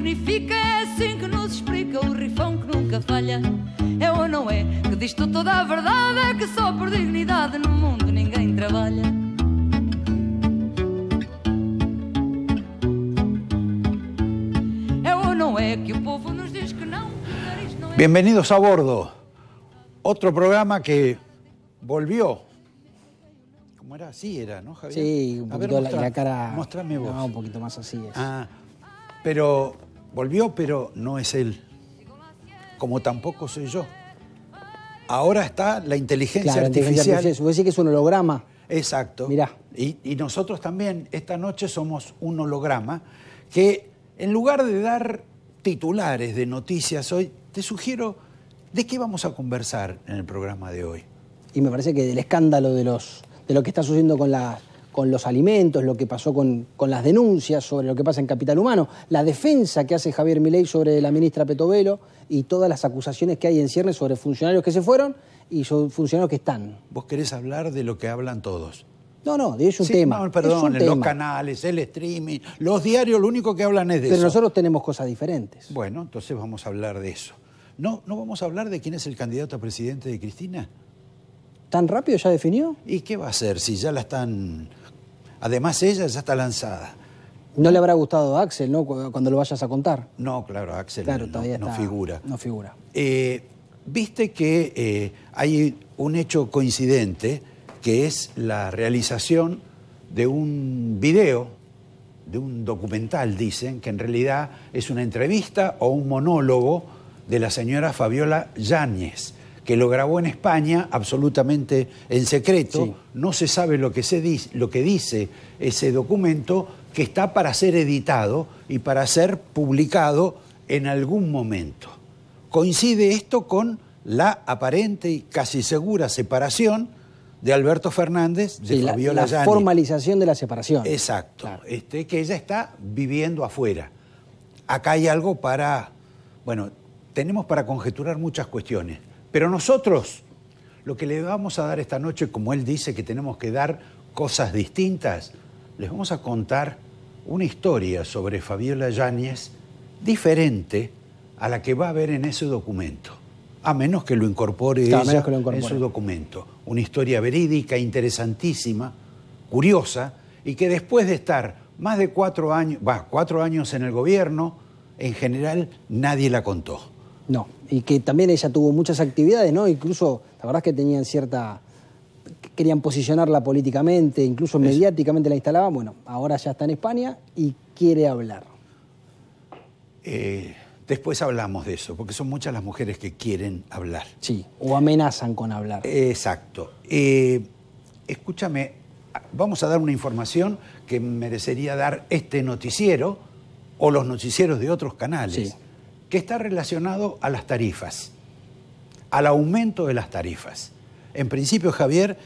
significa, é assim que nos explica o rifão que nunca falha. É ou não é? Que disto toda a verdade é que só por dignidade no mundo ninguém trabalha. É ou não é que o povo nos diz que não? não é... Bienvenidos a bordo. Otro programa que volvió era? Así era, ¿no, Javier? Sí, un poquito ver, la, la, cara. Mostrame vos. No, un poquito más así es. Ah, pero Volvió, pero no es él, como tampoco soy yo. Ahora está la inteligencia artificial. Inteligencia que es un holograma. Exacto. Mirá. Y, nosotros también, esta noche somos un holograma que en lugar de dar titulares de noticias hoy, te sugiero de qué vamos a conversar en el programa de hoy. Y me parece que del escándalo de los de lo que está sucediendo con la con los alimentos, lo que pasó con, las denuncias sobre lo que pasa en Capital Humano, la defensa que hace Javier Milei sobre la ministra Petovelo y todas las acusaciones que hay en ciernes sobre funcionarios que se fueron y sobre funcionarios que están. Vos querés hablar de lo que hablan todos. No, no, de eso tema. perdón, los canales, el streaming, los diarios, lo único que hablan es de eso. Pero nosotros tenemos cosas diferentes. Bueno, entonces vamos a hablar de eso. No, no vamos a hablar de quién es el candidato a presidente de Cristina. ¿Tan rápido ya definió? ¿Y qué va a hacer si ya la están Además, ella ya está lanzada. No le habrá gustado a Axel, ¿no? Cuando lo vayas a contar. No, claro, Axel no, no, figura. No figura. Eh, viste que eh, hay un hecho coincidente que es la realización de un video, de un documental, dicen, que en realidad es una entrevista o un monólogo de la señora Fabiola Yáñez, que lo grabó en España absolutamente en secreto. No se sabe lo que, se dice, lo que dice ese documento que está para ser editado y para ser publicado en algún momento. Coincide esto con la aparente y casi segura separación de Alberto Fernández de la, formalización de la separación. Exacto, este, que ella está viviendo afuera. Acá hay algo para, bueno, tenemos para conjeturar muchas cuestiones. Pero nosotros, lo que le vamos a dar esta noche, como él dice que tenemos que dar cosas distintas, les vamos a contar una historia sobre Fabiola Yáñez diferente a la que va a haber en ese documento, a menos que lo incorpore en su documento. Una historia verídica, interesantísima, curiosa, y que después de estar más de cuatro años, bah, cuatro años en el gobierno, en general nadie la contó. No y que también ella tuvo muchas actividades, ¿no? Incluso, la verdad es que tenían cierta... querían posicionarla políticamente, incluso mediáticamente la instalaban. Bueno, ahora ya está en España y quiere hablar. Eh, después hablamos de eso, porque son muchas las mujeres que quieren hablar. Sí, o amenazan con hablar. exacto. Eh, escúchame, vamos a dar una información que merecería dar este noticiero o los noticieros de otros canales. Sí que está relacionado a las tarifas, al aumento de las tarifas. En principio, Javier,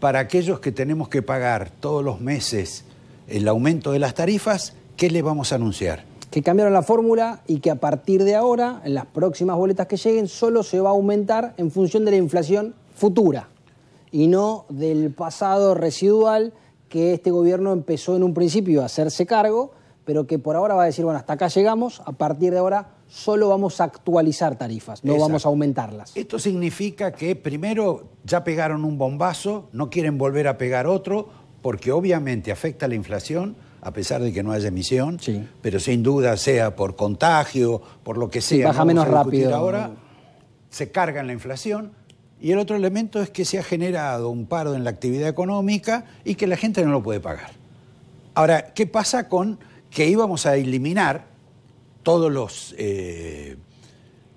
para aquellos que tenemos que pagar todos los meses el aumento de las tarifas, ¿qué le vamos a anunciar? Que cambiaron la fórmula y que a partir de ahora, en las próximas boletas que lleguen, solo se va a aumentar en función de la inflación futura y no del pasado residual que este gobierno empezó en un principio a hacerse cargo pero que por ahora va a decir, bueno, hasta acá llegamos, a partir de ahora solo vamos a actualizar tarifas, no vamos a aumentarlas. Esto significa que primero ya pegaron un bombazo, no quieren volver a pegar otro, porque obviamente afecta la inflación, a pesar de que no haya emisión, pero sin duda sea por contagio, por lo que sea. baja menos rápido. Ahora se carga en la inflación. Y el otro elemento es que se ha generado un paro en la actividad económica y que la gente no lo puede pagar. Ahora, ¿qué pasa con que íbamos a eliminar todos los, eh,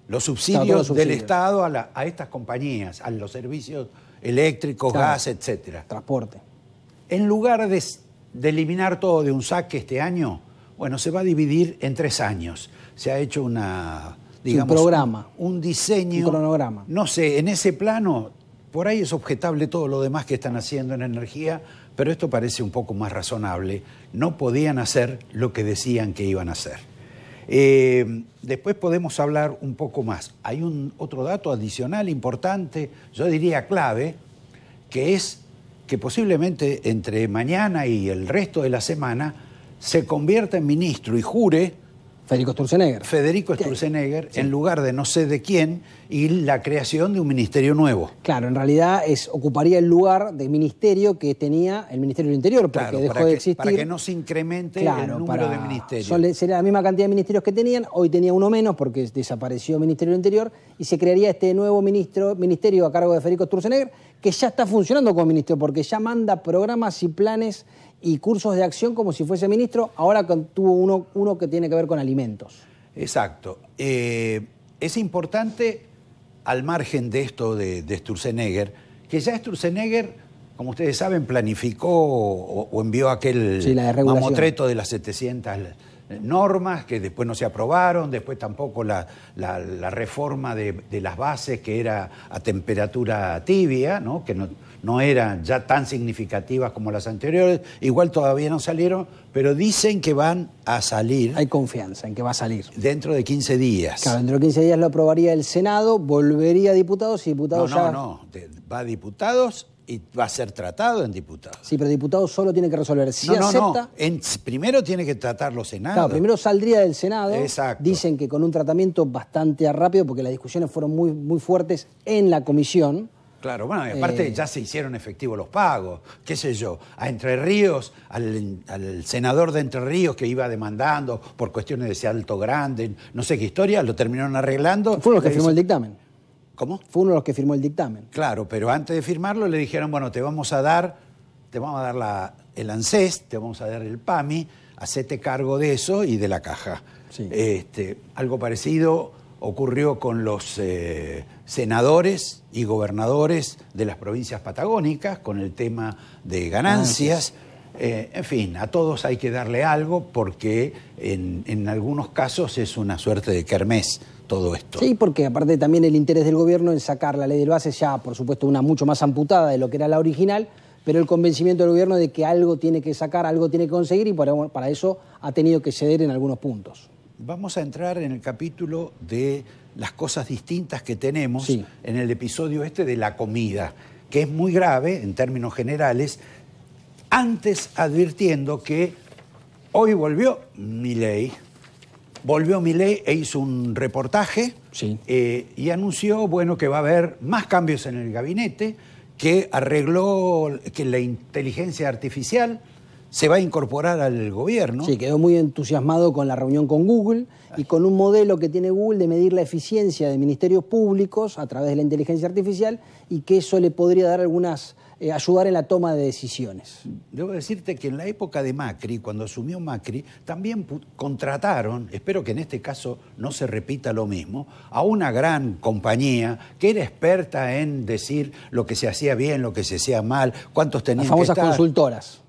los subsidios del Estado a, estas compañías, a los servicios eléctricos, gas, etc. Transporte. En lugar de, eliminar todo de un saque este año, bueno, se va a dividir en tres años. Se ha hecho una, un programa, un diseño, un cronograma. No sé, en ese plano, por ahí es objetable todo lo demás que están haciendo en energía, pero esto parece un poco más razonable, no podían hacer lo que decían que iban a hacer. Eh, después podemos hablar un poco más. Hay un otro dato adicional importante, yo diría clave, que es que posiblemente entre mañana y el resto de la semana se convierta en ministro y jure Federico Sturzenegger. Federico Sturzenegger, en lugar de no sé de quién, y la creación de un ministerio nuevo. Claro, en realidad es, ocuparía el lugar de ministerio que tenía el Ministerio del Interior, porque dejó de existir. Para que no se incremente el número de ministerios. sería la misma cantidad de ministerios que tenían, hoy tenía uno menos porque desapareció el Ministerio del Interior, y se crearía este nuevo ministro, ministerio a cargo de Federico Sturzenegger, que ya está funcionando como ministerio, porque ya manda programas y planes y cursos de acción como si fuese ministro, ahora tuvo uno, uno que tiene que ver con alimentos. Exacto. Eh, es importante, al margen de esto de, de, Sturzenegger, que ya Sturzenegger, como ustedes saben, planificó o, envió aquel de de las 700 normas que después no se aprobaron, después tampoco la, reforma de, de, las bases que era a temperatura tibia, ¿no? que no, no eran ya tan significativas como las anteriores, igual todavía no salieron, pero dicen que van a salir. Hay confianza en que va a salir. Dentro de 15 días. Claro, dentro de 15 días lo aprobaría el Senado, volvería a diputados y diputados no, No, no, va a diputados y va a ser tratado en diputados. Sí, pero diputados solo tiene que resolver. Si no, no, primero tiene que tratarlo Senado. Claro, primero saldría del Senado. Exacto. Dicen que con un tratamiento bastante rápido, porque las discusiones fueron muy, muy fuertes en la comisión. Claro, bueno, aparte eh. ya se hicieron efectivos los pagos, qué sé yo, a Entre Ríos, al, senador de Entre Ríos que iba demandando por cuestiones de ese alto grande, no sé qué historia, lo terminaron arreglando. Fue los que firmó el dictamen. ¿Cómo? Fue uno de los que firmó el dictamen. Claro, pero antes de firmarlo le dijeron, bueno, te vamos a dar, te vamos a dar la, el ANSES, te vamos a dar el PAMI, hacete cargo de eso y de la caja. Este, algo parecido ocurrió con los eh, senadores y gobernadores de las provincias patagónicas, con el tema de ganancias. Eh, en fin, a todos hay que darle algo porque en, algunos casos es una suerte de kermés todo esto. Sí, porque aparte también el interés del gobierno en sacar la ley del base, ya por supuesto una mucho más amputada de lo que era la original, pero el convencimiento del gobierno de que algo tiene que sacar, algo tiene que conseguir y para eso ha tenido que ceder en algunos puntos. Vamos a entrar en el capítulo de las cosas distintas que tenemos en el episodio este de la comida, que es muy grave en términos generales, antes advirtiendo que hoy volvió Milei, volvió Milei e hizo un reportaje eh, y anunció bueno, que va a haber más cambios en el gabinete, que arregló que la inteligencia artificial se va a incorporar al gobierno. Sí, quedó muy entusiasmado con la reunión con Google y con un modelo que tiene Google de medir la eficiencia de ministerios públicos a través de la inteligencia artificial y que eso le podría dar algunas eh, ayudar en la toma de decisiones. Debo decirte que en la época de Macri, cuando asumió Macri, también contrataron, espero que en este caso no se repita lo mismo, a una gran compañía que era experta en decir lo que se hacía bien, lo que se hacía mal, cuántos tenían Las famosas consultoras.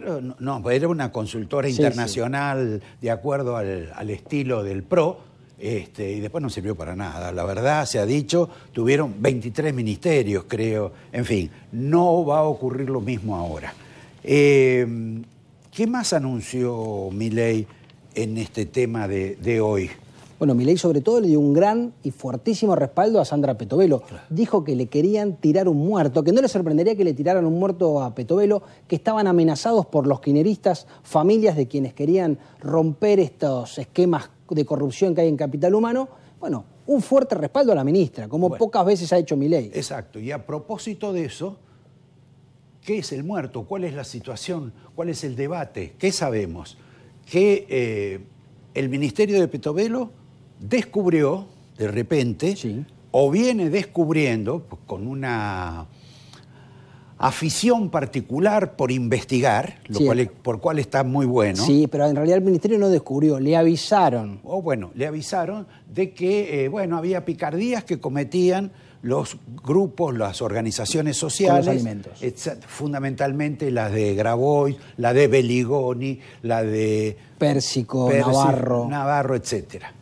Pero no, pues era una consultora internacional de acuerdo al, estilo del PRO, este, y después no sirvió para nada. La verdad, se ha dicho, tuvieron 23 ministerios, creo. En fin, no va a ocurrir lo mismo ahora. Em, ¿Qué más anunció Milei en este tema de, de hoy? Bueno, Milei sobre todo le dio un gran y fuertísimo respaldo a Sandra Petovelo. Dijo que le querían tirar un muerto, que no le sorprendería que le tiraran un muerto a Petovelo, que estaban amenazados por los quineristas, familias de quienes querían romper estos esquemas de corrupción que hay en capital humano. Bueno, un fuerte respaldo a la ministra, como pocas veces ha hecho Milei. Exacto, y a propósito de eso, ¿qué es el muerto? ¿Cuál es la situación? ¿Cuál es el debate? ¿Qué sabemos? Que eh, el Ministerio de Petovelo descubrió de repente, o viene descubriendo pues, con una afición particular por investigar, por cual está muy bueno. Sí, pero en realidad el ministerio no descubrió, le avisaron. O bueno, le avisaron de que eh, bueno, había picardías que cometían los grupos, las organizaciones sociales, los alimentos. fundamentalmente las de Grabois, la de Beligoni, la de Pérsico, Navarro, Navarro, etcétera.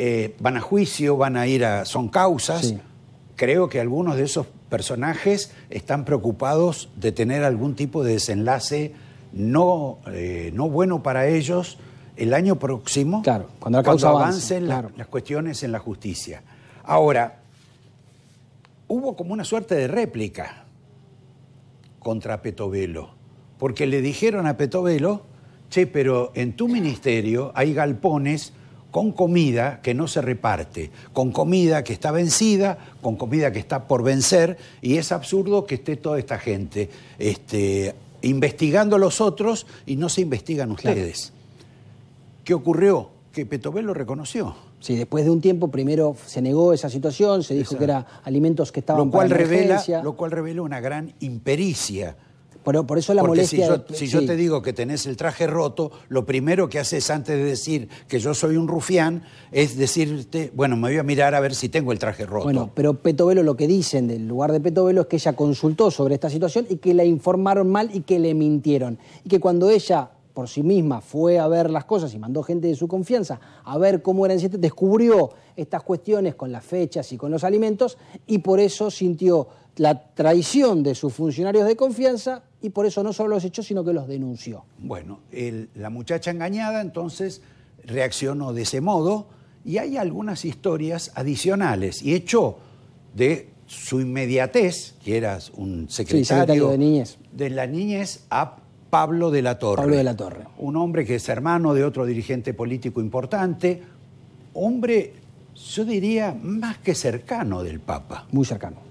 Eh, van a juicio, van a ir a. son causas. Creo que algunos de esos personajes están preocupados de tener algún tipo de desenlace no, eh, no bueno para ellos el año próximo, claro, cuando, avancen las cuestiones en la justicia. Ahora, hubo como una suerte de réplica contra Petovelo, porque le dijeron a Petovelo, che, pero en tu ministerio hay galpones con comida que no se reparte, con comida que está vencida, con comida que está por vencer, y es absurdo que esté toda esta gente este, investigando a los otros y no se investigan ustedes. ¿Qué ocurrió? Que Petobel lo reconoció. Sí, después de un tiempo primero se negó esa situación, se dijo que era alimentos que estaban lo cual revela, Lo cual revela una gran impericia por, por eso la Porque molestia. Si, yo, si yo, te digo que tenés el traje roto, lo primero que haces antes de decir que yo soy un rufián es decirte, bueno, me voy a mirar a ver si tengo el traje roto. Bueno, pero Petovelo lo que dicen del lugar de Petovelo es que ella consultó sobre esta situación y que la informaron mal y que le mintieron. Y que cuando ella por sí misma fue a ver las cosas y mandó gente de su confianza a ver cómo eran siete, descubrió estas cuestiones con las fechas y con los alimentos y por eso sintió la traición de sus funcionarios de confianza y por eso no solo los echó, sino que los denunció. Bueno, la muchacha engañada entonces reaccionó de ese modo y hay algunas historias adicionales y hecho de su inmediatez, que eras un secretario, de, niñez. de la niñez, a Pablo de la Torre. Pablo de la Torre. Un hombre que es hermano de otro dirigente político importante, hombre, yo diría, más que cercano del Papa. Muy cercano.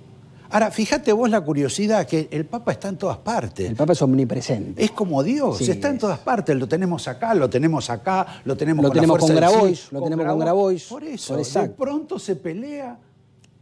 Ahora, fíjate vos la curiosidad, que el Papa está en todas partes. El Papa es omnipresente. Es como Dios, está en todas partes. Lo tenemos acá, lo tenemos acá, lo tenemos con Grabois, Lo tenemos con Grabois. Por eso, pronto se pelea...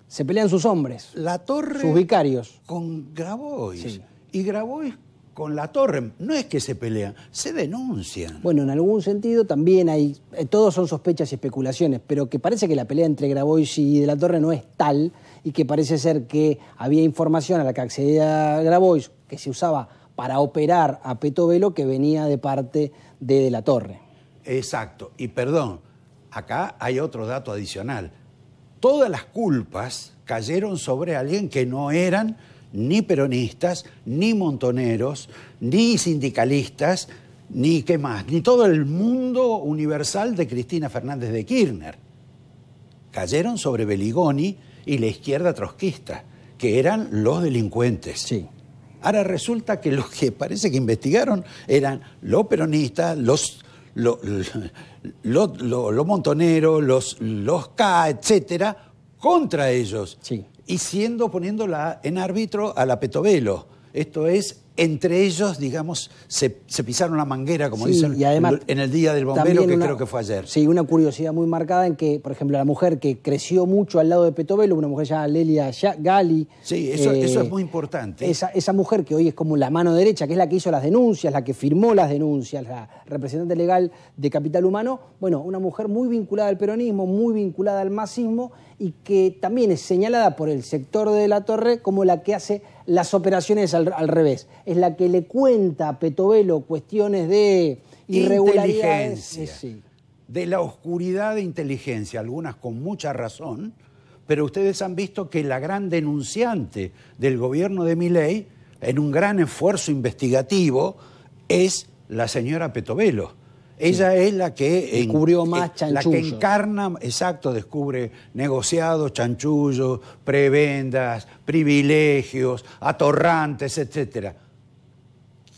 Se pelean sus hombres. La torre... Sus vicarios. Con Grabois. Sí. Y Grabois con la torre. No es que se pelean, se denuncian. Bueno, en algún sentido también hay, eh, todos son sospechas y especulaciones, pero que parece que la pelea entre Grabois y de la torre no es tal y que parece ser que había información a la que accedía Grabois que se usaba para operar a Petovelo que venía de parte de de la torre. Exacto, y perdón, acá hay otro dato adicional. Todas las culpas cayeron sobre alguien que no eran ni peronistas, ni montoneros, ni sindicalistas, ni qué más, ni todo el mundo universal de Cristina Fernández de Kirchner. Cayeron sobre Beligoni y la izquierda trotskista, que eran los delincuentes. Sí. Ahora resulta que los que parece que investigaron eran los peronistas, los los los montoneros, los, los K, etcétera, contra ellos. Sí y siendo poniéndola en árbitro a la Petovelo. Esto es, entre ellos, digamos, se, pisaron la manguera, como dicen, además, en el Día del Bombero, que creo que fue ayer. Sí, una curiosidad muy marcada en que, por ejemplo, la mujer que creció mucho al lado de Petovelo, una mujer llamada Lelia Gali. Sí, eso, eh, eso, es muy importante. Esa, esa, mujer que hoy es como la mano derecha, que es la que hizo las denuncias, la que firmó las denuncias, la representante legal de Capital Humano, bueno, una mujer muy vinculada al peronismo, muy vinculada al masismo y que también es señalada por el sector de la torre como la que hace las operaciones al, revés. Es la que le cuenta a Petovelo cuestiones de irregularidades. Eh, de la oscuridad de inteligencia, algunas con mucha razón, pero ustedes han visto que la gran denunciante del gobierno de Miley, en un gran esfuerzo investigativo, es la señora Petovelo ella es la que descubrió eh, eh, más La que encarna, exacto, descubre negociados, chanchullos, prebendas, privilegios, atorrantes, etc.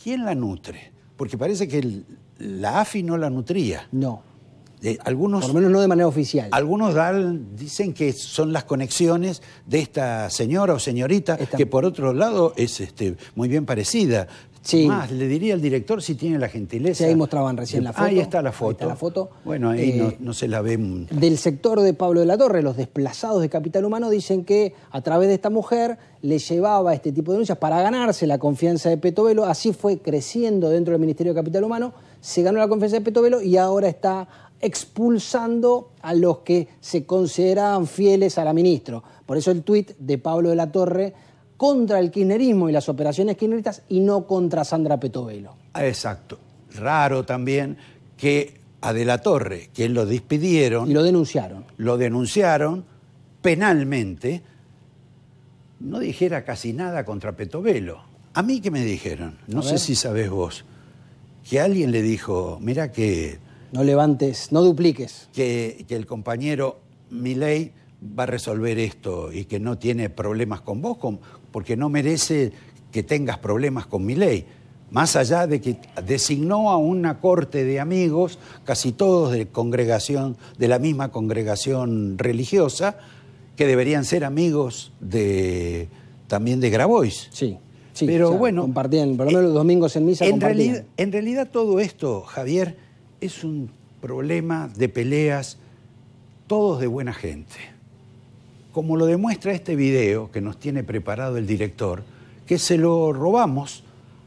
¿Quién la nutre? Porque parece que la AFI no la nutría. No. Eh, algunos, Por lo menos no de manera oficial. Algunos dan, dicen que son las conexiones de esta señora o señorita, que por otro lado es este, muy bien parecida. Más, le diría al director si tiene la gentileza. ahí mostraban recién la foto. Ahí está la foto. la foto. Bueno, ahí no, eh, se la ve. Del sector de Pablo de la Torre, los desplazados de Capital Humano dicen que a través de esta mujer le llevaba este tipo de denuncias para ganarse la confianza de Petovelo. Así fue creciendo dentro del Ministerio de Capital Humano. Se ganó la confianza de Petovelo y ahora está expulsando a los que se consideraban fieles a la ministro Por eso el tuit de Pablo de la Torre contra el kirchnerismo y las operaciones kirchneristas y no contra Sandra Petovelo. Ah, exacto. Raro también que a De la Torre, quien lo despidieron... Y lo denunciaron. Lo denunciaron penalmente, no dijera casi nada contra Petovelo. A mí que me dijeron, no sé si sabés vos, que alguien le dijo, mira que... No levantes, no dupliques. Que, el compañero Milei va a resolver esto y que no tiene problemas con vos, porque no merece que tengas problemas con mi ley. Más allá de que designó a una corte de amigos, casi todos de congregación, de la misma congregación religiosa, que deberían ser amigos de también de Grabois. Sí. Sí, pero bueno, compartían, por lo eh, menos los domingos en misa. en realidad todo esto, Javier, es un problema de peleas, todos de buena gente como lo demuestra este video que nos tiene preparado el director, que se lo robamos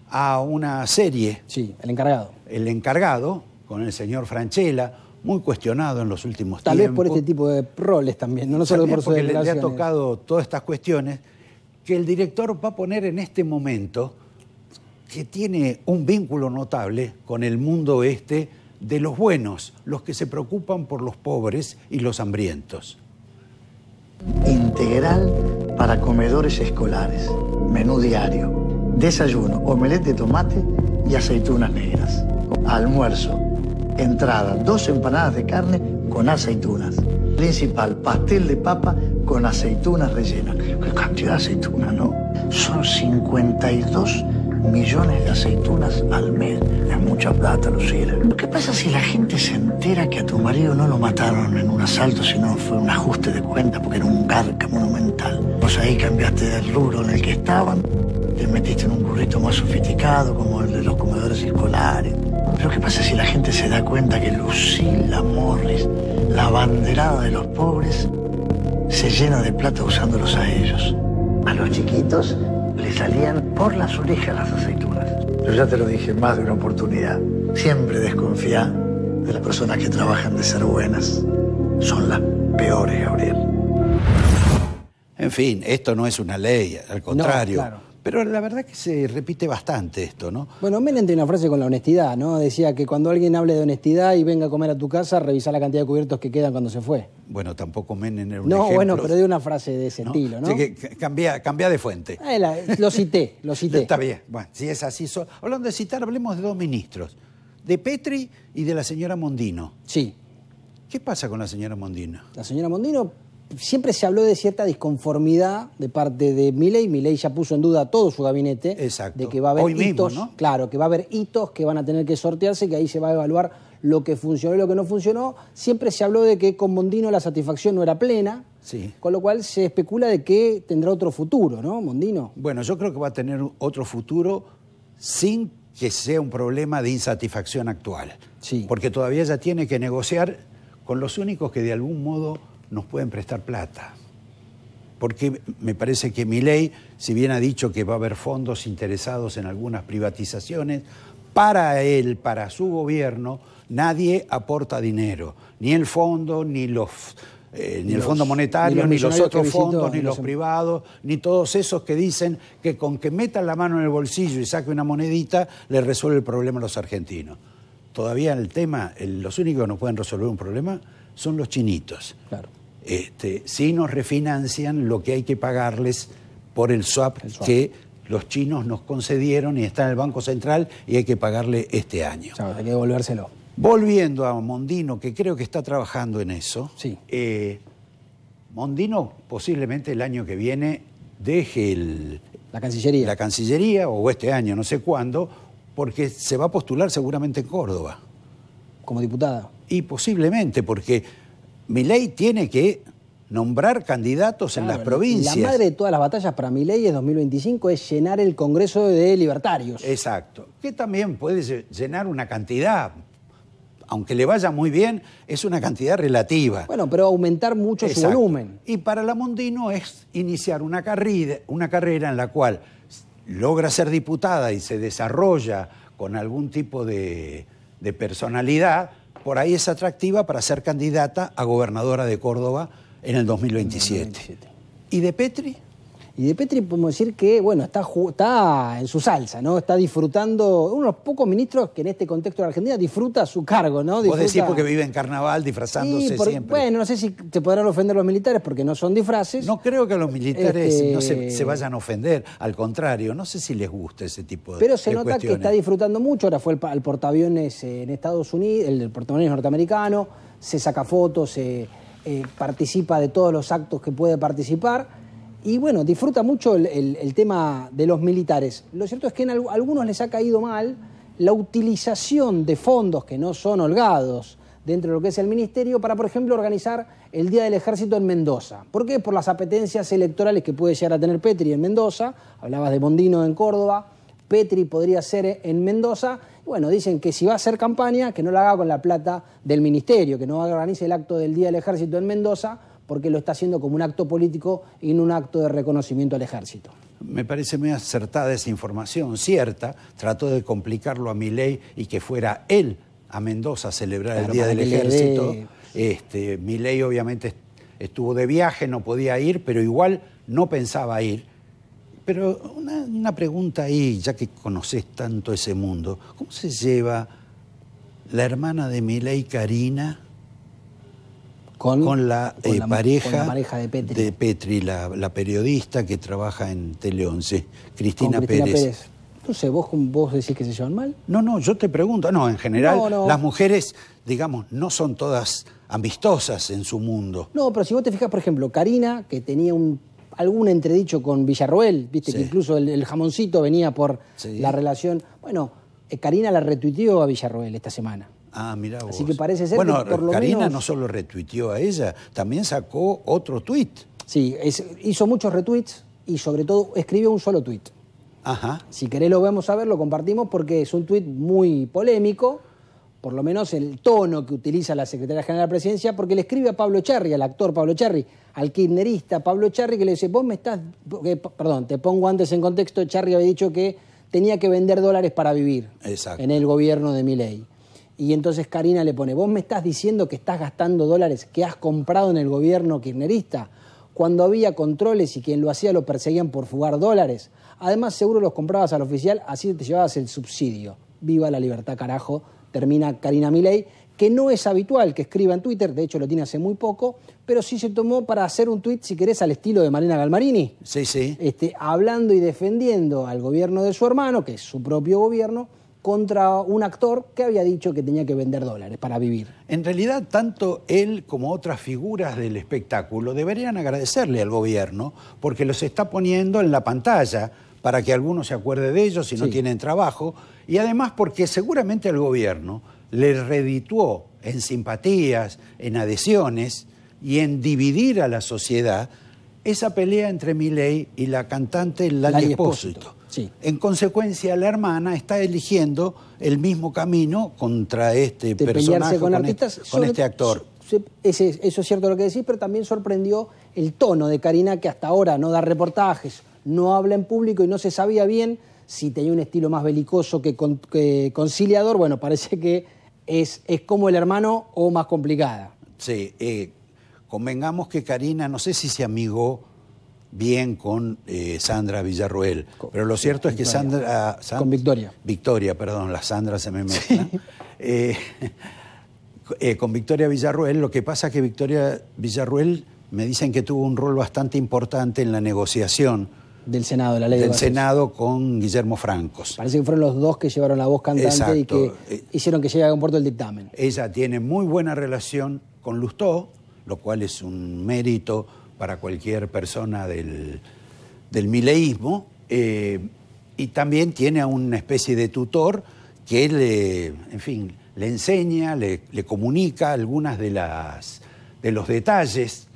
a una serie. Sí, el encargado. El encargado, con el señor Franchella, muy cuestionado en los últimos tiempos. Tal vez por este tipo de roles también, no, solo por su porque le ha tocado todas estas cuestiones, que el director va a poner en este momento que tiene un vínculo notable con el mundo este de los buenos, los que se preocupan por los pobres y los hambrientos integral para comedores escolares. Menú diario. Desayuno, omelette de tomate y aceitunas negras. Almuerzo, entrada, dos empanadas de carne con aceitunas. Principal, pastel de papa con aceitunas rellenas. ¡Qué cantidad de aceitunas, no! Son 52 millones de aceitunas al mes. Es mucha plata, Lucila. ¿Qué pasa si la gente se entera que a tu marido no lo mataron en un asalto, sino fue un ajuste de cuenta porque era un garca monumental? Pues ahí cambiaste del rubro en el que estaban, te metiste en un currito más sofisticado como el de los comedores escolares. Pero ¿qué pasa si la gente se da cuenta que Lucila Morris, la banderada de los pobres, se llena de plata usándolos a ellos? A los chiquitos salían por las orejas las aceitunas. Yo ya te lo dije más de una oportunidad. Siempre desconfía de las personas que trabajan de ser buenas. Son las peores, Gabriel. En fin, esto no es una ley, al contrario. Pero la verdad que se repite bastante esto, ¿no? Bueno, Menem tiene una frase con la honestidad, ¿no? Decía que cuando alguien hable de honestidad y venga a comer a tu casa, revisa la cantidad de cubiertos que quedan cuando se fue. Bueno, tampoco Menem era un No, bueno, pero de una frase de ese estilo, ¿no? Sí, que cambia, de fuente. Ah, lo cité, lo cité. Está bien, bueno, si es así. So... Hablando de citar, hablemos de dos ministros, de Petri y de la señora Mondino. Sí. ¿Qué pasa con la señora Mondino? La señora Mondino siempre se habló de cierta disconformidad de parte de Milei. Milei ya puso en duda todo su gabinete. Exacto. De que va a haber hitos. ¿no? Claro, que va a haber hitos que van a tener que sortearse, que ahí se va a evaluar lo que funcionó y lo que no funcionó. Siempre se habló de que con Mondino la satisfacción no era plena. Sí. Con lo cual se especula de que tendrá otro futuro, ¿no, Mondino? Bueno, yo creo que va a tener otro futuro sin que sea un problema de insatisfacción actual. Sí. Porque todavía ella tiene que negociar con los únicos que de algún modo nos pueden prestar plata. Porque me parece que mi ley, si bien ha dicho que va a haber fondos interesados en algunas privatizaciones, para él, para su gobierno, nadie aporta dinero, ni el fondo, ni los eh, ni el Fondo Monetario, ni los, otros fondos, ni los, em- privados, ni todos esos que dicen que con que metan la mano en el bolsillo y saque una monedita, le resuelve el problema a los argentinos. Todavía el tema, los únicos que nos pueden resolver un problema son los chinitos. Claro si este, nos refinancian lo que hay que pagarles por el swap, que los chinos nos concedieron y está en el Banco Central y hay que pagarle este año. Claro, hay que devolvérselo. Volviendo a Mondino, que creo que está trabajando en eso. Eh, Mondino posiblemente el año que viene deje la Cancillería. La Cancillería, o este año, no sé cuándo, porque se va a postular seguramente en Córdoba. ¿Como diputada? Y posiblemente, porque ley tiene que nombrar candidatos en las provincias. La madre de todas las batallas para mi ley en 2025 es llenar el Congreso de Libertarios. Exacto. Que también puede llenar una cantidad. Aunque le vaya muy bien, es una cantidad relativa. Bueno, pero aumentar mucho su volumen. Y para Lamondino es iniciar una carrera, en la cual logra ser diputada y se desarrolla con algún tipo de personalidad, por ahí es atractiva para ser candidata a gobernadora de Córdoba en el 2027. ¿Y de Petri? Y de Petri podemos decir que, bueno, está, está en su salsa, ¿no? Está disfrutando, uno de los pocos ministros que en este contexto de la Argentina disfruta su cargo, ¿no? Vos decís porque vive en carnaval disfrazándose siempre. Bueno, no sé si te podrán ofender los militares porque no son disfraces. No creo que los militares este, no se, vayan a ofender, al contrario, no sé si les gusta ese tipo de Pero se nota que está disfrutando mucho, ahora fue el, portaaviones en Estados Unidos, el, norteamericano, se saca fotos, se, eh, participa de todos los actos que puede participar y bueno, disfruta mucho el, tema de los militares. Lo cierto es que en algunos les ha caído mal la utilización de fondos que no son holgados dentro de lo que es el ministerio para, por ejemplo, organizar el Día del Ejército en Mendoza. ¿Por qué? Por las apetencias electorales que puede llegar a tener Petri en Mendoza. Hablabas de Mondino en Córdoba. Petri podría ser en Mendoza. Bueno, dicen que si va a hacer campaña, que no la haga con la plata del ministerio, que no organice el acto del Día del Ejército en Mendoza, porque lo está haciendo como un acto político y no un acto de reconocimiento al ejército. Me parece muy acertada esa información, cierta. Trató de complicarlo a mi y que fuera él a Mendoza a celebrar el Día del Ejército. Este, mi obviamente estuvo de viaje, no podía ir, pero igual no pensaba ir. Pero una, pregunta ahí, ya que conoces tanto ese mundo, ¿cómo se lleva la hermana de Milei, Karina, eh, con, la, pareja de Petri, la, periodista que trabaja en Tele 11, Cristina, Pérez. No sé, ¿vos, ¿vos decís que se llevan mal? No, no, yo te pregunto. No, en general, las mujeres, digamos, no son todas amistosas en su mundo. No, pero si vos te fijas, por ejemplo, Karina, que tenía un algún entredicho con Villarroel, viste que incluso el, jamoncito venía por la relación. Bueno, eh, Karina la retuiteó a Villarroel esta semana. Ah, mira Así que parece ser bueno, que Karina no solo retuiteó a ella, también sacó otro tuit. Sí, hizo muchos retweets y sobre todo escribió un solo tuit. Ajá. Si querés lo vemos a ver, lo compartimos porque es un tuit muy polémico, por lo menos el tono que utiliza la secretaria General de la Presidencia, porque le escribe a Pablo Cherry, al actor Pablo Cherry, al kirchnerista Pablo Cherry, que le dice, vos me estás, eh, perdón, te pongo antes en contexto, Cherry había dicho que tenía que vender dólares para vivir en el gobierno de Miley. Y entonces Karina le pone, vos me estás diciendo que estás gastando dólares que has comprado en el gobierno kirchnerista, cuando había controles y quien lo hacía lo perseguían por fugar dólares. Además, seguro los comprabas al oficial, así te llevabas el subsidio. Viva la libertad, carajo. Termina Karina Milei, que no es habitual que escriba en Twitter, de hecho lo tiene hace muy poco, pero sí se tomó para hacer un tweet, si querés, al estilo de Marina Galmarini. Sí, sí. Este, hablando y defendiendo al gobierno de su hermano, que es su propio gobierno, contra un actor que había dicho que tenía que vender dólares para vivir. En realidad, tanto él como otras figuras del espectáculo deberían agradecerle al gobierno porque los está poniendo en la pantalla para que algunos se acuerde de ellos si no tienen trabajo y además porque seguramente el gobierno le redituó en simpatías, en adhesiones y en dividir a la sociedad esa pelea entre Milei y la cantante Lali Espósito. En consecuencia, la hermana está eligiendo el mismo camino contra este personaje, con, este, este, actor. eso es cierto lo que decís, pero también sorprendió el tono de Karina, que hasta ahora no da reportajes, no habla en público y no se sabía bien si tenía un estilo más belicoso que, conciliador. Bueno, parece que es, como el hermano o más complicada. Sí, eh, convengamos que Karina, no sé si se amigó bien con eh, Sandra Villarruel. Pero lo cierto es que Sandra, ah, con Victoria. Victoria, perdón, la Sandra se me mezcla. Eh, eh, con Victoria Villarruel, lo que pasa es que Victoria Villarruel me dicen que tuvo un rol bastante importante en la negociación del Senado, la ley del Senado con Guillermo Francos. Parece que fueron los dos que llevaron la voz cantante y que hicieron que llegara a un puerto el dictamen. Ella tiene muy buena relación con Lustó, lo cual es un mérito para cualquier persona del, mileísmo, eh, y también tiene a una especie de tutor que le, en fin, le enseña, le, comunica algunas de las de los detalles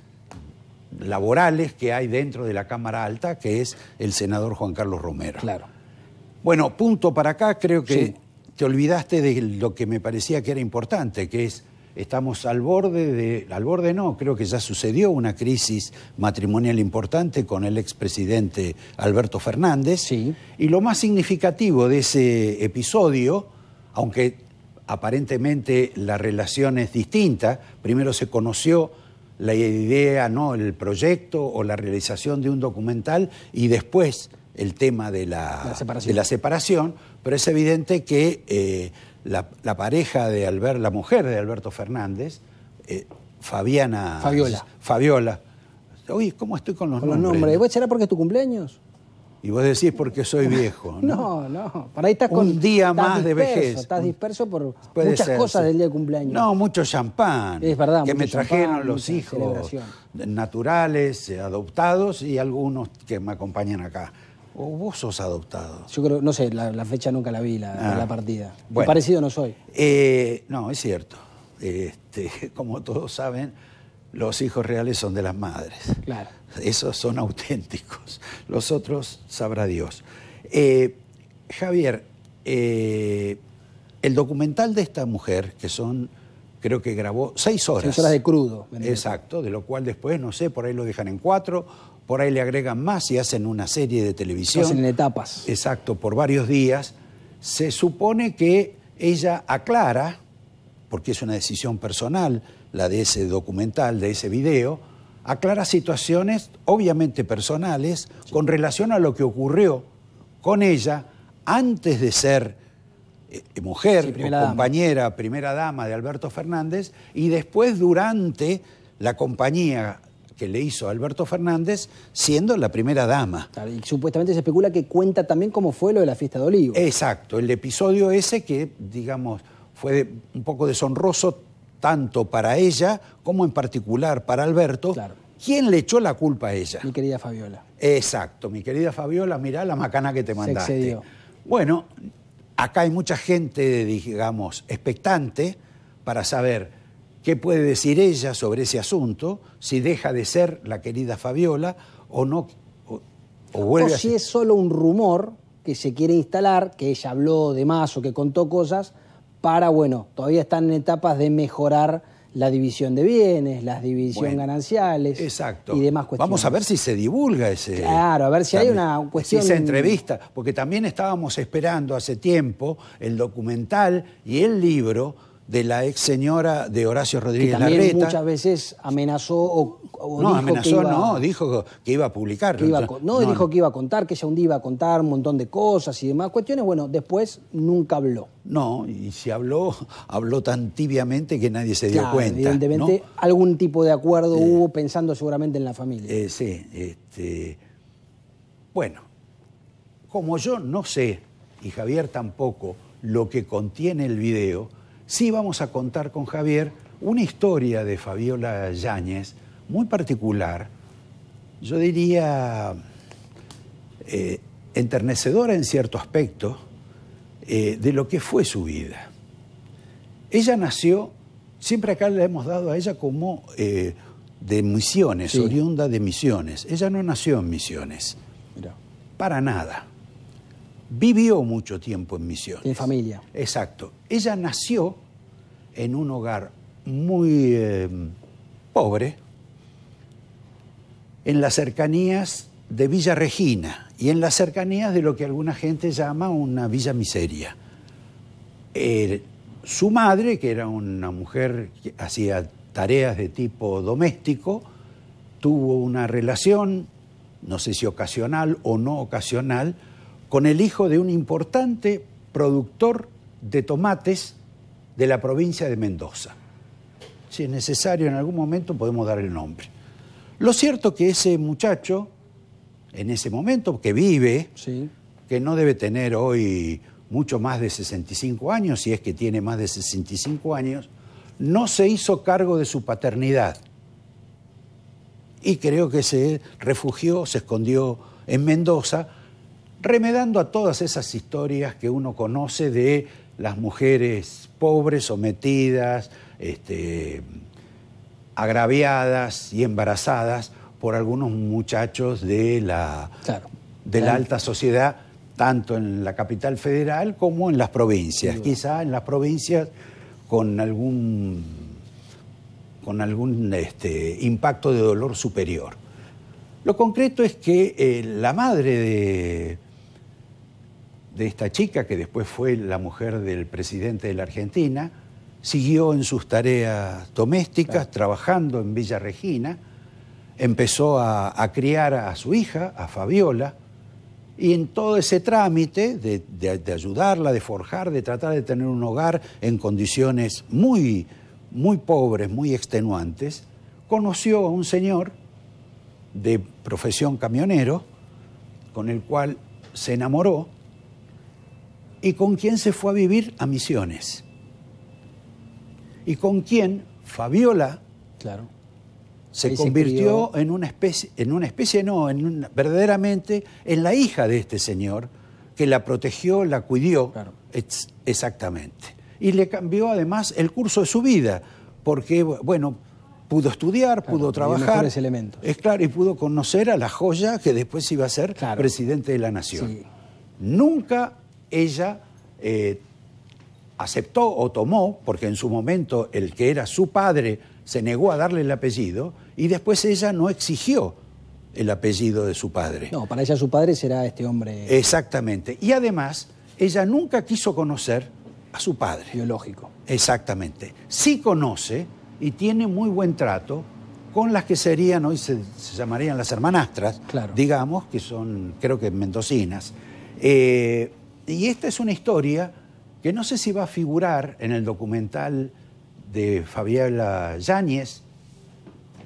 laborales que hay dentro de la Cámara Alta, que es el senador Juan Carlos Romero. Claro. Bueno, punto para acá, creo que te olvidaste de lo que me parecía que era importante, que es Estamos al borde de, al borde no, creo que ya sucedió una crisis matrimonial importante con el expresidente Alberto Fernández. Sí. Y lo más significativo de ese episodio, aunque aparentemente la relación es distinta, primero se conoció la idea, el proyecto o la realización de un documental y después el tema De la separación pero es evidente que eh, la, pareja de Albert, la mujer de Alberto Fernández, eh, Fabiana. Fabiola. Fabiola. Oye, ¿cómo estoy con los con nombres? Los nombres. será porque es tu cumpleaños? Y vos decís porque soy viejo. No, no. estás con. Un día más de vejez. Estás disperso por muchas cosas del día de cumpleaños. No, mucho champán. Es verdad. Que me trajeron los hijos naturales, eh, adoptados y algunos que me acompañan acá. ¿O vos sos adoptado? Yo creo, no sé, la, fecha nunca la vi, la, ah. la partida. Bueno, parecido no soy. Eh, no, es cierto. Este, como todos saben, los hijos reales son de las madres. Claro. Esos son auténticos. Los otros sabrá Dios. Eh, Javier, eh, el documental de esta mujer, que son, creo que grabó seis horas. Seis horas de crudo. Exacto, de lo cual después, no sé, por ahí lo dejan en cuatro por ahí le agregan más y hacen una serie de televisión. Hacen en etapas. Exacto, por varios días. Se supone que ella aclara, porque es una decisión personal, la de ese documental, de ese video, aclara situaciones obviamente personales con relación a lo que ocurrió con ella antes de ser eh, eh, mujer, compañera, primera dama de Alberto Fernández, y después durante la compañía que le hizo Alberto Fernández siendo la primera dama. y supuestamente se especula que cuenta también cómo fue lo de la fiesta de Olivo Exacto, el episodio ese que, digamos, fue un poco deshonroso tanto para ella como en particular para Alberto. ¿Quién le echó la culpa a ella? Mi querida Fabiola. Exacto, mi querida Fabiola, mirá la macana que te mandaste. Bueno, acá hay mucha gente, digamos, expectante para saber ¿Qué puede decir ella sobre ese asunto? Si deja de ser la querida Fabiola o no. O, si es solo un rumor que se quiere instalar, que ella habló de más o que contó cosas, para, bueno, todavía están en etapas de mejorar la división de bienes, las divisiones gananciales exacto. y demás cuestiones. Vamos a ver si se divulga ese. Claro, a ver si hay una cuestión. Si Esa entrevista, porque también estábamos esperando hace tiempo el documental y el libro de la ex señora de Horacio Rodríguez que muchas veces amenazó o, no dijo amenazó que iba, no dijo que iba a publicar no, dijo que iba a contar que ya un día iba a contar un montón de cosas y demás cuestiones bueno después nunca habló no y si habló habló tan tibiamente que nadie se dio cuenta evidentemente algún tipo de acuerdo hubo pensando seguramente en la familia eh, sí este bueno como yo no sé y Javier tampoco lo que contiene el video sí vamos a contar con Javier una historia de Fabiola Yáñez muy particular, yo diría eh, enternecedora en cierto aspecto, eh, de lo que fue su vida. Ella nació, siempre acá le hemos dado a ella como eh, de Misiones, oriunda de Misiones. Ella no nació en Misiones, para nada vivió mucho tiempo en misiones. En familia. Exacto. Ella nació en un hogar muy em, pobre, en las cercanías de Villa Regina y en las cercanías de lo que alguna gente llama una Villa Miseria. su madre, que era una mujer que hacía tareas de tipo doméstico, tuvo una relación, no sé si ocasional o no ocasional, con el hijo de un importante productor de tomates de la provincia de Mendoza. Si es necesario, en algún momento podemos dar el nombre. Lo cierto que ese muchacho, en ese momento, que vive, que no debe tener hoy mucho más de 65 años, si es que tiene más de 65 años, no se hizo cargo de su paternidad. Y creo que se refugió, se escondió en Mendoza, remedando a todas esas historias que uno conoce de las mujeres pobres, sometidas, este, agraviadas y embarazadas por algunos muchachos de la, alta sociedad, tanto en la capital federal como en las provincias. Quizá en las provincias con algún, con algún este, impacto de dolor superior. Lo concreto es que eh, la madre de, de esta chica, que después fue la mujer del presidente de la Argentina, siguió en sus tareas domésticas, trabajando en Villa Regina, empezó a, criar a su hija, a Fabiola, y en todo ese trámite de, de, ayudarla, de forjar, de tratar de tener un hogar en condiciones muy, muy pobres, muy extenuantes, conoció a un señor de profesión camionero, con el cual se enamoró, ¿Y con quién se fue a vivir? A Misiones. ¿Y con quién? Fabiola. Se convirtió en una especie, en una especie no, en verdaderamente en la hija de este señor, que la protegió, la cuidó, exactamente. Y le cambió además el curso de su vida, porque, bueno, pudo estudiar, pudo trabajar. elementos. Es claro, y pudo conocer a la joya que después iba a ser presidente de la nación. Nunca ella eh, aceptó o tomó, porque en su momento el que era su padre se negó a darle el apellido, y después ella no exigió el apellido de su padre. No, para ella su padre será este hombre. Exactamente. Y además, ella nunca quiso conocer a su padre. Biológico. Exactamente. Sí conoce y tiene muy buen trato con las que serían, hoy se, llamarían las hermanastras, digamos, que son, creo que mendocinas. Eh, y esta es una historia que no sé si va a figurar en el documental de Fabiola Yáñez,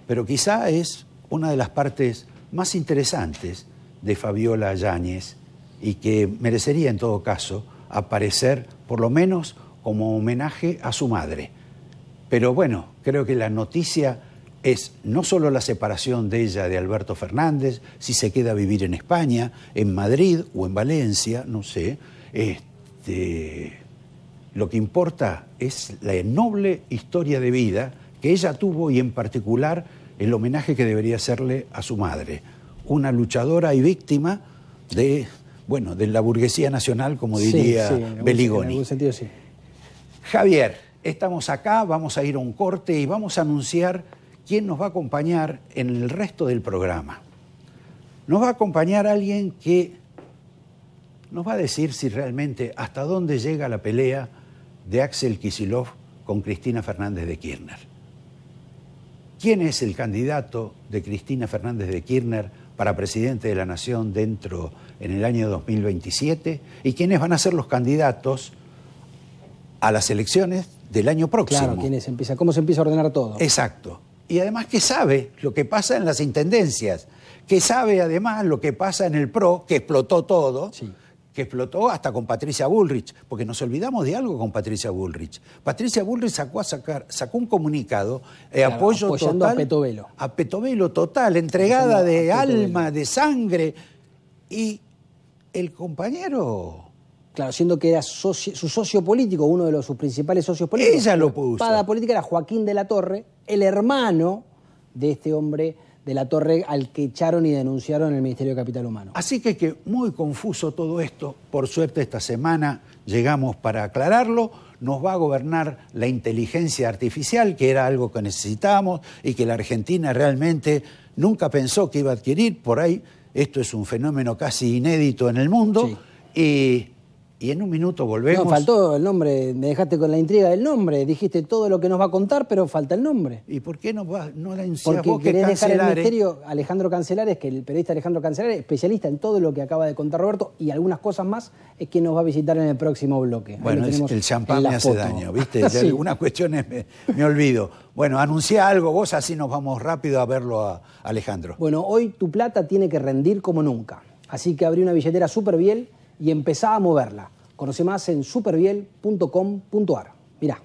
pero quizá es una de las partes más interesantes de Fabiola Yáñez y que merecería en todo caso aparecer por lo menos como homenaje a su madre. Pero bueno, creo que la noticia es no solo la separación de ella de Alberto Fernández, si se queda a vivir en España, en Madrid o en Valencia, no sé. Este, lo que importa es la noble historia de vida que ella tuvo y en particular el homenaje que debería hacerle a su madre, una luchadora y víctima de, bueno, de la burguesía nacional, como diría sí, Beligoni. algún sentido, sí. Javier, estamos acá, vamos a ir a un corte y vamos a anunciar ¿Quién nos va a acompañar en el resto del programa. Nos va a acompañar alguien que nos va a decir si realmente hasta dónde llega la pelea de Axel Kisilov con Cristina Fernández de Kirchner. ¿Quién es el candidato de Cristina Fernández de Kirchner para presidente de la Nación dentro en el año 2027? ¿Y quiénes van a ser los candidatos a las elecciones del año próximo? Claro, quiénes empieza, cómo se empieza a ordenar todo. Exacto y además que sabe lo que pasa en las intendencias, que sabe además lo que pasa en el PRO, que explotó todo. que explotó hasta con Patricia Bullrich, porque nos olvidamos de algo con Patricia Bullrich. Patricia Bullrich sacó, a sacar, sacó un comunicado de eh, apoyo total, a Petovelo. A Petovelo total, entregada de alma, de sangre. Y el compañero Claro, siendo que era su socio político, uno de sus principales socios políticos. Ella lo puso. Espada política era Joaquín de la Torre, el hermano de este hombre de la Torre al que echaron y denunciaron en el Ministerio de Capital Humano. Así que, que muy confuso todo esto. Por suerte esta semana llegamos para aclararlo. Nos va a gobernar la inteligencia artificial, que era algo que necesitábamos y que la Argentina realmente nunca pensó que iba a adquirir. Por ahí esto es un fenómeno casi inédito en el mundo. Y y en un minuto volvemos. No, faltó el nombre, me dejaste con la intriga del nombre, dijiste todo lo que nos va a contar, pero falta el nombre. ¿Y por qué no, va, no la Porque querés dejar el misterio, Alejandro Cancelares, que el periodista Alejandro Cancelares, especialista en todo lo que acaba de contar Roberto y algunas cosas más, es que nos va a visitar en el próximo bloque. bueno, el champán me hace daño, ¿viste? Algunas cuestiones me, olvido. Bueno, anuncia algo vos, así nos vamos rápido a verlo a Alejandro. Bueno, hoy tu plata tiene que rendir como nunca. Así que abrí una billetera súper bien y empezá a moverla. Conoce más en superviel.com.ar Mirá.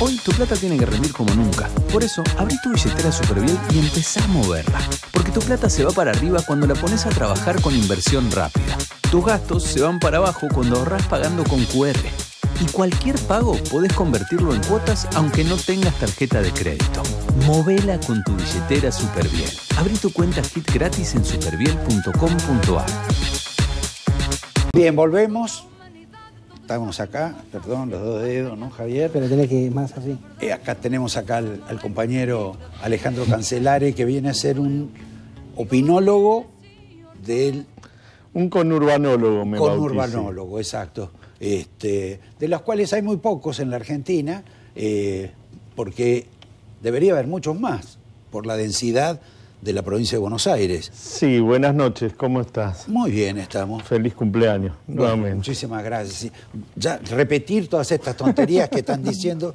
Hoy tu plata tiene que rendir como nunca. Por eso, abrí tu billetera Superviel y empezá a moverla. Porque tu plata se va para arriba cuando la pones a trabajar con inversión rápida. Tus gastos se van para abajo cuando ahorras pagando con QR. Y cualquier pago podés convertirlo en cuotas aunque no tengas tarjeta de crédito. Movela con tu billetera Superviel Abrí tu cuenta fit gratis en superviel.com.ar Bien, volvemos. Estamos acá, perdón, los dos dedos, ¿no, Javier? Pero tenés que ir más así. Eh, acá tenemos acá al, compañero Alejandro Cancelare, que viene a ser un opinólogo del... Un conurbanólogo, me Conurbanólogo, exacto. Este, de los cuales hay muy pocos en la Argentina, eh, porque debería haber muchos más, por la densidad de la provincia de Buenos Aires. Sí, buenas noches, ¿cómo estás? Muy bien, estamos. Feliz cumpleaños, nuevamente. muchísimas gracias. Ya repetir todas estas tonterías que están diciendo.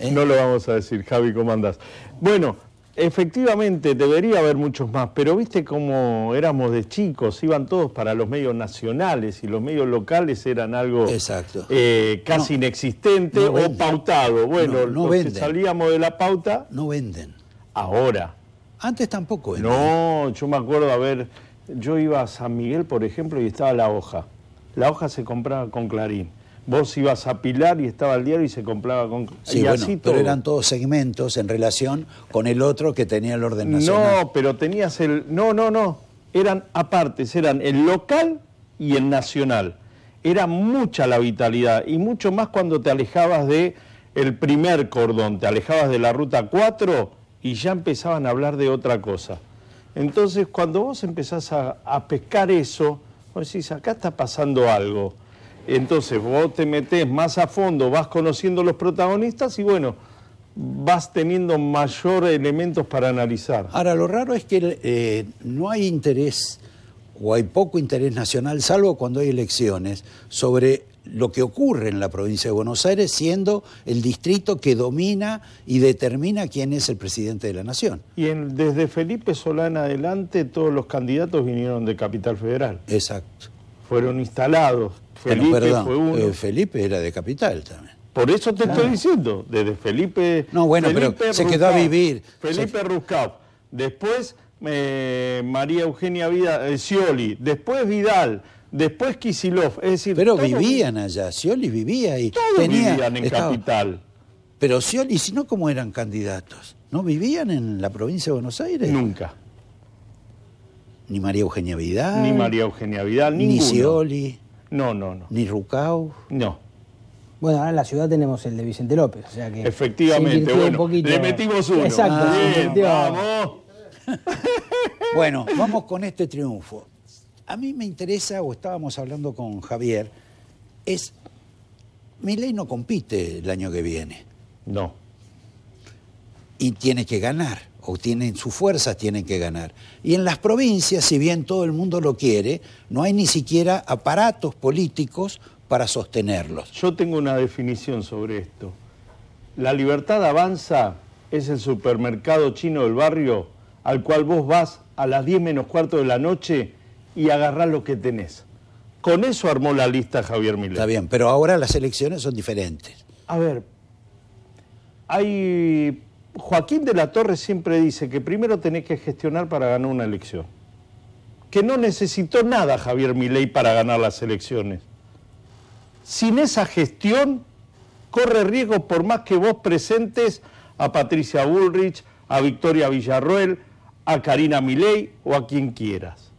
¿eh? No lo vamos a decir, Javi, ¿cómo andás? Bueno, efectivamente debería haber muchos más, pero viste cómo éramos de chicos, iban todos para los medios nacionales y los medios locales eran algo Exacto. Eh, casi inexistente o pautado. Bueno, no, salíamos de la pauta. No venden. Ahora. Antes tampoco era. ¿eh? No, yo me acuerdo, a ver, yo iba a San Miguel, por ejemplo, y estaba la hoja. La hoja se compraba con Clarín. Vos ibas a Pilar y estaba el diario y se compraba con... Sí, así pero eran todos segmentos en relación con el otro que tenía el orden nacional. No, pero tenías el... No, no, no. Eran apartes, eran el local y el nacional. Era mucha la vitalidad y mucho más cuando te alejabas de el primer cordón, te alejabas de la ruta 4 y ya empezaban a hablar de otra cosa. Entonces, cuando vos empezás a, pescar eso, vos decís, acá está pasando algo. Entonces, vos te metés más a fondo, vas conociendo los protagonistas y bueno, vas teniendo mayor elementos para analizar. Ahora, lo raro es que eh, no hay interés o hay poco interés nacional, salvo cuando hay elecciones, sobre lo que ocurre en la provincia de Buenos Aires, siendo el distrito que domina y determina quién es el presidente de la nación. Y desde Felipe Solán adelante todos los candidatos vinieron de Capital Federal. Exacto. Fueron instalados. Felipe fue uno. Eh, Felipe era de Capital también. Por eso te estoy diciendo, desde Felipe... No, bueno, pero se quedó a vivir. Felipe se... después eh, María Eugenia Vida, eh, Scioli, después Vidal, después Kisilov, es decir... Pero vivían allá, Scioli vivía ahí. Todos vivían en Capital. Pero Scioli, si no, ¿cómo eran candidatos? ¿No vivían en la provincia de Buenos Aires? Nunca. Ni María Eugenia Vidal. Ni María Eugenia Vidal, ninguno. Ni Scioli. No, no, no. Ni Rucau. No. Bueno, ahora en la ciudad tenemos el de Vicente López, o sea que... Efectivamente, le metimos uno. Exacto. vamos. bueno, vamos con este triunfo. A mí me interesa, o estábamos hablando con Javier, es, mi ley no compite el año que viene. No. Y tiene que ganar, o tienen sus fuerzas tienen que ganar. Y en las provincias, si bien todo el mundo lo quiere, no hay ni siquiera aparatos políticos para sostenerlos. Yo tengo una definición sobre esto. La libertad avanza es el supermercado chino del barrio al cual vos vas a las 10 menos cuarto de la noche y agarrá lo que tenés. Con eso armó la lista Javier Milei. Está bien, pero ahora las elecciones son diferentes. A ver, hay Joaquín de la Torre siempre dice que primero tenés que gestionar para ganar una elección. Que no necesitó nada Javier Milei para ganar las elecciones. Sin esa gestión corre riesgo por más que vos presentes a Patricia Bullrich, a Victoria Villarroel, a Karina Milei o a quien quieras.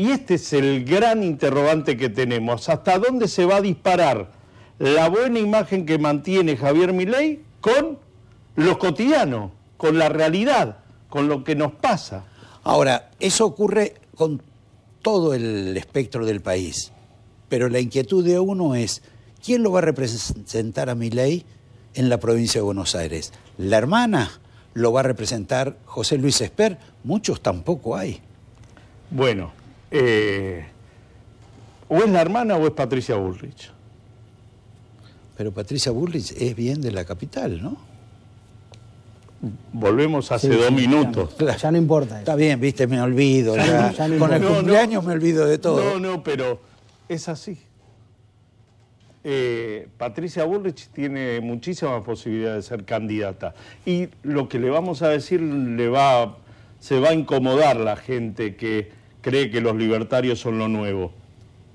Y este es el gran interrogante que tenemos. ¿Hasta dónde se va a disparar la buena imagen que mantiene Javier Milei con los cotidianos, con la realidad, con lo que nos pasa? Ahora, eso ocurre con todo el espectro del país, pero la inquietud de uno es, ¿quién lo va a representar a Milei en la provincia de Buenos Aires? ¿La hermana? ¿Lo va a representar José Luis Esper? Muchos tampoco hay. Bueno, eh, o es la hermana o es Patricia Bullrich. Pero Patricia Bullrich es bien de la capital, ¿no? Volvemos hace dos minutos. Ya, no importa. Está bien, viste, me olvido. Ya, con el cumpleaños me olvido de todo. No, no, pero es así. Eh, Patricia Bullrich tiene muchísimas posibilidades de ser candidata. Y lo que le vamos a decir le va, se va a incomodar la gente que cree que los libertarios son lo nuevo.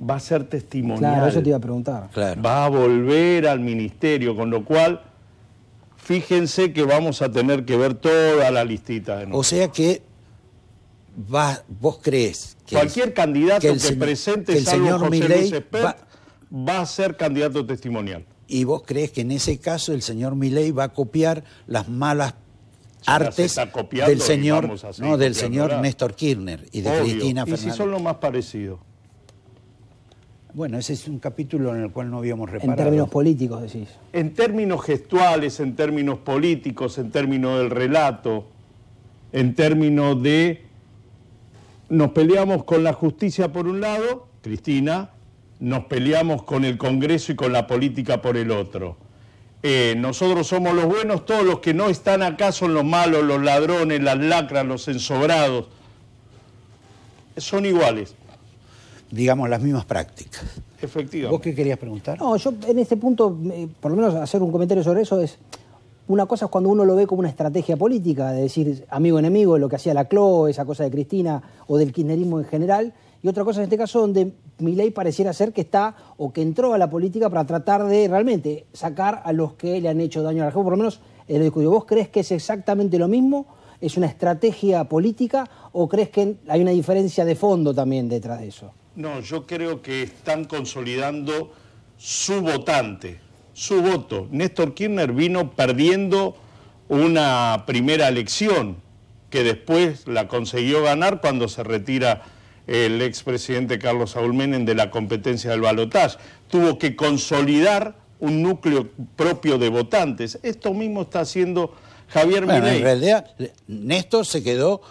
Va a ser testimonial. Claro, eso te iba a preguntar. Va a volver al ministerio, con lo cual, fíjense que vamos a tener que ver toda la listita. De o sea que vos crees que cualquier candidato que, presente el señor José va, a ser candidato testimonial. ¿Y vos crees que en ese caso el señor Milei va a copiar las malas artes del señor, no, del señor Néstor Kirchner y de Cristina Fernández. ¿Y si son lo más parecido. Bueno, ese es un capítulo en el cual no habíamos reparado. En términos políticos, decís. En términos gestuales, en términos políticos, en términos del relato, en términos de... Nos peleamos con la justicia por un lado, Cristina, nos peleamos con el Congreso y con la política por el otro. Eh, nosotros somos los buenos, todos los que no están acá son los malos, los ladrones, las lacras, los ensobrados. Son iguales. Digamos, las mismas prácticas. Efectivamente. ¿Vos qué querías preguntar? No, yo en este punto, eh, por lo menos hacer un comentario sobre eso es... Una cosa es cuando uno lo ve como una estrategia política, de decir amigo-enemigo, lo que hacía la CLO, esa cosa de Cristina o del kirchnerismo en general, y otra cosa en este caso donde ley pareciera ser que está o que entró a la política para tratar de realmente sacar a los que le han hecho daño a la por lo menos en lo ¿Vos crees que es exactamente lo mismo? ¿Es una estrategia política o crees que hay una diferencia de fondo también detrás de eso? No, yo creo que están consolidando su votante, su voto. Néstor Kirchner vino perdiendo una primera elección que después la consiguió ganar cuando se retira el expresidente Carlos Saúl Menem de la competencia del balotaje. Tuvo que consolidar un núcleo propio de votantes. Esto mismo está haciendo Javier Milei. En realidad, Néstor se quedó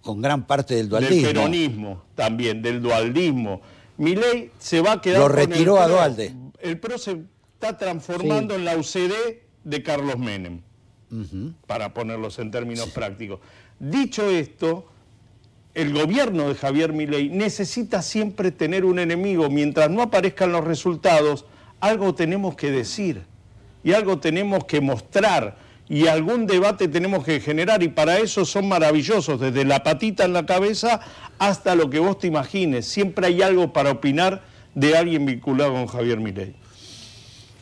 con gran parte del dualismo... Del peronismo también, del dualdismo. Milei se va a quedar Lo retiró a Dualde. El PRO se está transformando en la UCD de Carlos Menem, para ponerlos en términos prácticos. Dicho esto, el gobierno de Javier Milei necesita siempre tener un enemigo. Mientras no aparezcan los resultados, algo tenemos que decir y algo tenemos que mostrar y algún debate tenemos que generar y para eso son maravillosos, desde la patita en la cabeza hasta lo que vos te imagines. Siempre hay algo para opinar de alguien vinculado con Javier Milei.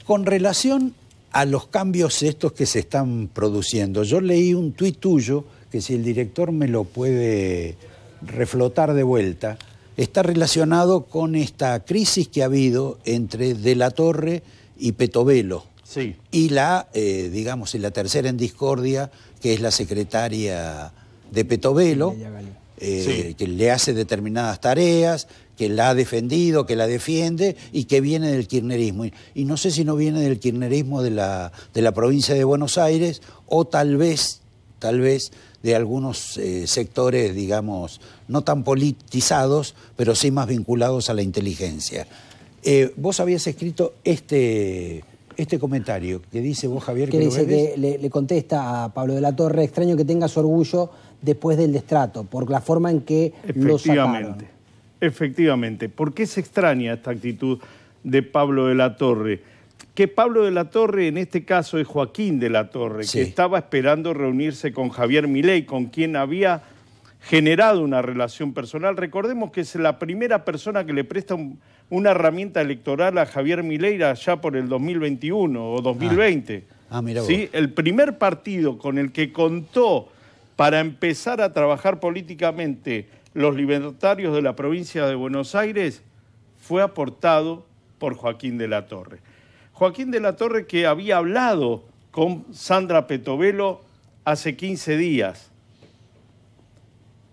Con relación a los cambios estos que se están produciendo, yo leí un tuit tuyo que si el director me lo puede reflotar de vuelta, está relacionado con esta crisis que ha habido entre De la Torre y Petovelo. Sí. Y la, eh, digamos, y la tercera en discordia, que es la secretaria de Petovelo, eh, que le hace determinadas tareas, que la ha defendido, que la defiende y que viene del kirchnerismo. Y, no sé si no viene del kirchnerismo de la, de la provincia de Buenos Aires o tal vez, tal vez de algunos eh, sectores, digamos, no tan politizados, pero sí más vinculados a la inteligencia. Eh, vos habías escrito este, este comentario que dice vos, Javier, que, dice le, contesta a Pablo de la Torre, extraño que tengas orgullo después del destrato, por la forma en que lo sacaron. Efectivamente, ¿por qué se extraña esta actitud de Pablo de la Torre? que Pablo de la Torre, en este caso es Joaquín de la Torre, que estaba esperando reunirse con Javier Milei, con quien había generado una relación personal. Recordemos que es la primera persona que le presta una herramienta electoral a Javier Milei ya por el 2021 o 2020. Ah. Ah, ¿Sí? El primer partido con el que contó para empezar a trabajar políticamente los libertarios de la provincia de Buenos Aires fue aportado por Joaquín de la Torre. Joaquín de la Torre que había hablado con Sandra Petovelo hace 15 días.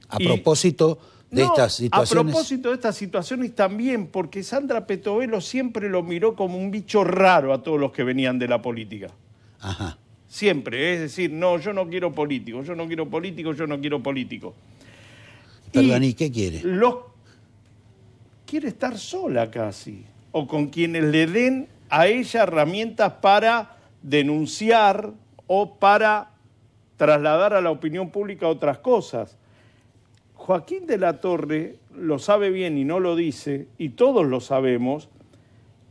A propósito de estas situaciones. A propósito de estas situaciones también, porque Sandra Petovelo siempre lo miró como un bicho raro a todos los que venían de la política. Ajá. Siempre, es decir, no, yo no quiero político, yo no quiero político, yo no quiero político. Perdón, ¿y, qué quiere? Los... Quiere estar sola casi, o con quienes le den a ella herramientas para denunciar o para trasladar a la opinión pública otras cosas. Joaquín de la Torre lo sabe bien y no lo dice, y todos lo sabemos,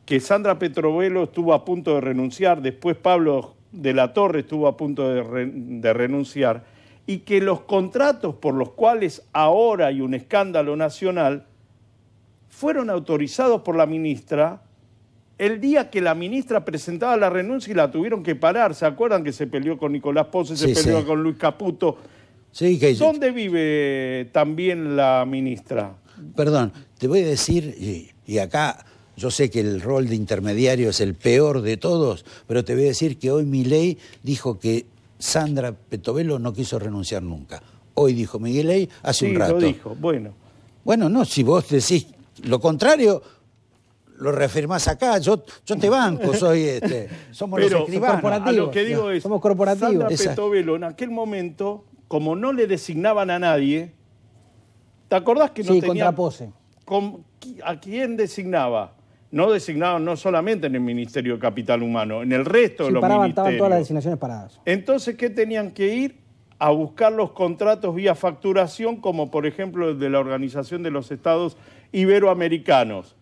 que Sandra Petrovelo estuvo a punto de renunciar, después Pablo de la Torre estuvo a punto de, de renunciar, y que los contratos por los cuales ahora hay un escándalo nacional fueron autorizados por la ministra el día que la ministra presentaba la renuncia y la tuvieron que parar, ¿se acuerdan que se peleó con Nicolás Pose, se peleó con Luis Caputo? ¿Dónde vive también la ministra? Perdón, te voy a decir, y, acá yo sé que el rol de intermediario es el peor de todos, pero te voy a decir que hoy mi ley dijo que Sandra Petovelo no quiso renunciar nunca. Hoy dijo Miguel Ley hace un rato. dijo, bueno. Bueno, no, si vos decís lo contrario, lo refirmas acá. Yo, yo te banco, soy este. Somos los Corporativos, a lo que digo es, somos corporativos. en aquel momento, como no le designaban a nadie, ¿te acordás que no sí, tenía... contrapose. ¿A quién designaba? No designaban no solamente en el Ministerio de Capital Humano, en el resto de los ministerios. Estaban todas las designaciones paradas. Entonces, ¿qué tenían que ir? a buscar los contratos vía facturación, como por ejemplo el de la Organización de los Estados Iberoamericanos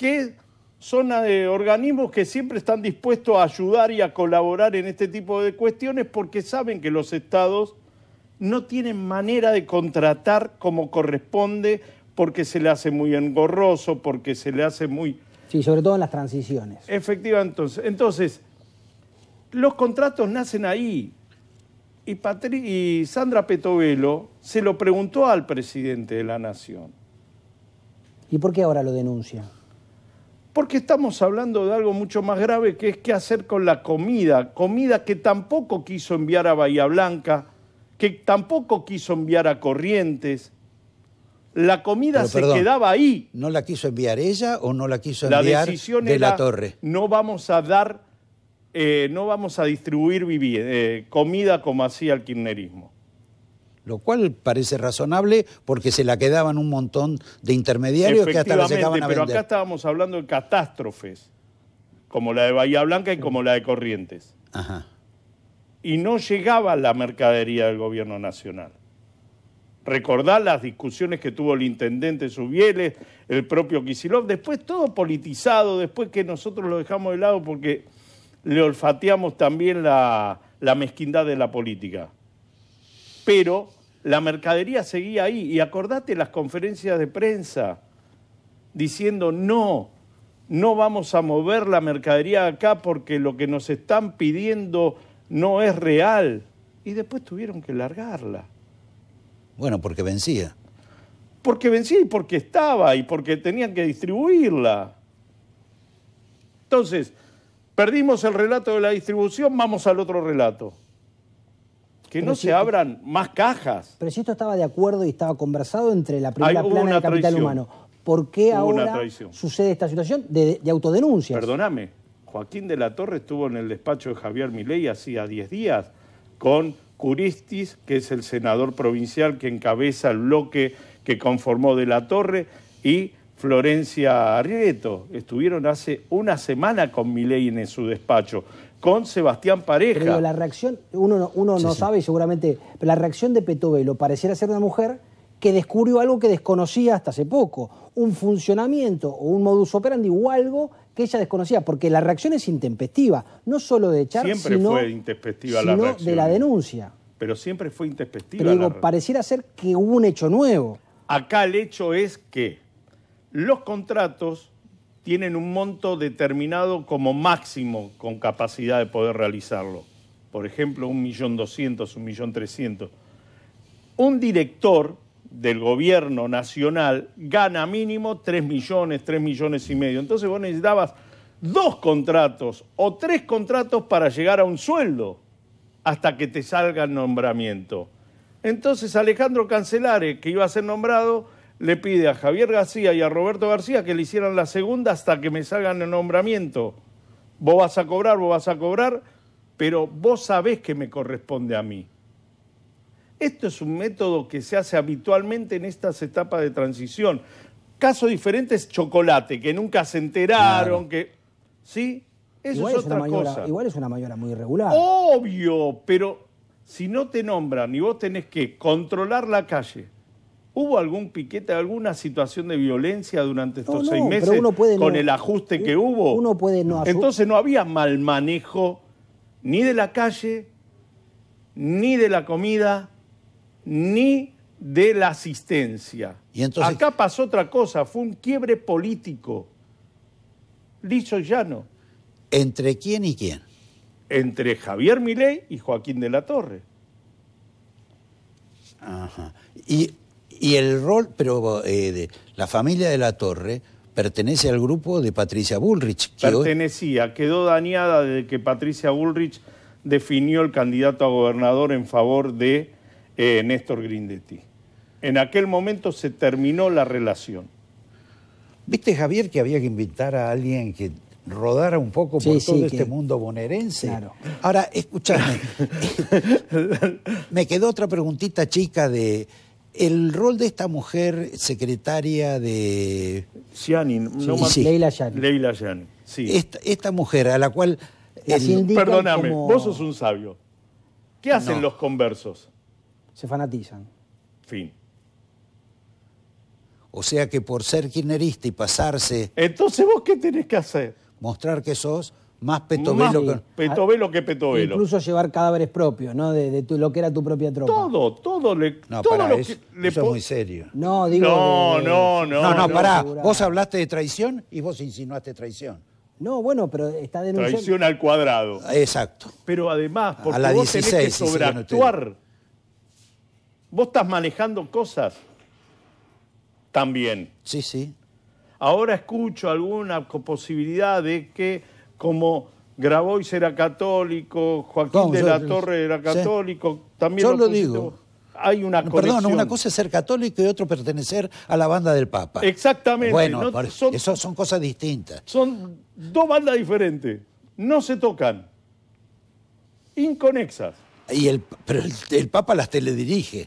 que son organismos que siempre están dispuestos a ayudar y a colaborar en este tipo de cuestiones porque saben que los estados no tienen manera de contratar como corresponde porque se le hace muy engorroso, porque se le hace muy... Sí, sobre todo en las transiciones. Efectivamente, entonces, entonces los contratos nacen ahí. Y, y Sandra Petovelo se lo preguntó al presidente de la Nación. ¿Y por qué ahora lo denuncia? Porque estamos hablando de algo mucho más grave que es qué hacer con la comida, comida que tampoco quiso enviar a Bahía Blanca, que tampoco quiso enviar a Corrientes. La comida se quedaba ahí. ¿No la quiso enviar ella o no la quiso enviar la de la torre? No vamos a dar, eh, no vamos a distribuir eh, comida como hacía el kirchnerismo lo cual parece razonable porque se la quedaban un montón de intermediarios que hasta la llegaban a Pero acá estábamos hablando de catástrofes, como la de Bahía Blanca y como la de Corrientes. Ajá. Y no llegaba la mercadería del gobierno nacional. Recordar las discusiones que tuvo el intendente Subieles, el propio Kisilov, después todo politizado, después que nosotros lo dejamos de lado porque le olfateamos también la mezquindad de la política pero la mercadería seguía ahí. Y acordate las conferencias de prensa diciendo, no, no vamos a mover la mercadería acá porque lo que nos están pidiendo no es real. Y después tuvieron que largarla. Bueno, porque vencía. Porque vencía y porque estaba y porque tenían que distribuirla. Entonces, perdimos el relato de la distribución, vamos al otro relato. Que no se abran más cajas. Pero si esto estaba de acuerdo y estaba conversado entre la primera plana plana el capital humano, ¿por qué ahora sucede esta situación de, de autodenuncias? Perdóname, Joaquín de la Torre estuvo en el despacho de Javier Milei hacía 10 días con Curistis, que es el senador provincial que encabeza el bloque que conformó de la Torre, y Florencia Arrieto. Estuvieron hace una semana con Milei en su despacho con Sebastián Pareja. Pero la reacción, uno no, sabe y seguramente, pero la reacción de Petovelo pareciera ser una mujer que descubrió algo que desconocía hasta hace poco, un funcionamiento o un modus operandi o algo que ella desconocía, porque la reacción es intempestiva, no solo de echar, Siempre sino, fue intempestiva la reacción. de la denuncia. Pero siempre fue intempestiva. Pero digo, pareciera ser que hubo un hecho nuevo. Acá el hecho es que los contratos tienen un monto determinado como máximo con capacidad de poder realizarlo. Por ejemplo, un millón doscientos, un millón trescientos. Un director del gobierno nacional gana mínimo tres millones, tres millones y medio. Entonces vos necesitabas dos contratos o tres contratos para llegar a un sueldo hasta que te salga el nombramiento. Entonces Alejandro Cancelare, que iba a ser nombrado, le pide a Javier García y a Roberto García que le hicieran la segunda hasta que me salgan el nombramiento. Vos vas a cobrar, vos vas a cobrar, pero vos sabés que me corresponde a mí. Esto es un método que se hace habitualmente en estas etapas de transición. Caso diferente es chocolate, que nunca se enteraron, que. ¿Sí? Eso es, otra cosa. Igual es una mayora muy irregular. Obvio, pero si no te nombran y vos tenés que controlar la calle, ¿Hubo algún piquete, alguna situación de violencia durante estos seis meses con el ajuste que hubo? Uno puede no Entonces no había mal manejo ni de la calle, ni de la comida, ni de la asistencia. Acá pasó otra cosa, fue un quiebre político. Liso y llano. ¿Entre quién y quién? Entre Javier Milei y Joaquín de la Torre. Ajá. Y y el rol, pero eh, de, la familia de la Torre pertenece al grupo de Patricia Bullrich. Pertenecía, quedó dañada desde que Patricia Bullrich definió el candidato a gobernador en favor de eh, Néstor Grindetti. En aquel momento se terminó la relación. ¿Viste, Javier, que había que invitar a alguien que rodara un poco por todo este mundo bonaerense. Claro. Ahora, escúchame. me quedó otra preguntita chica de, el rol de esta mujer secretaria de... no Leila Yanin. Esta, mujer a la cual... Perdóname, vos sos un sabio. ¿Qué hacen los conversos? Se fanatizan. Fin. O sea que por ser kirchnerista y pasarse... Entonces vos qué tenés que hacer? Mostrar que sos más petovelo que... Petovelo Incluso llevar cadáveres propios, ¿no? De, lo que era tu propia tropa. Todo, todo. Le, no, es muy serio. No, No, no, no. No, pará. Vos hablaste de traición y vos insinuaste traición. No, bueno, pero está denunciando... Traición al cuadrado. Exacto. Pero además, porque la vos tenés que sobreactuar. Vos estás manejando cosas también. Sí, sí. Ahora escucho alguna posibilidad de que como Grabois era católico, Joaquín de la Torre era católico, también yo lo, digo. Hay una Perdón, una cosa es ser católico y otro pertenecer a la banda del Papa. Exactamente. Bueno, son, eso son cosas distintas. Son dos bandas diferentes. No se tocan. Inconexas. Y el, pero el, Papa las teledirige.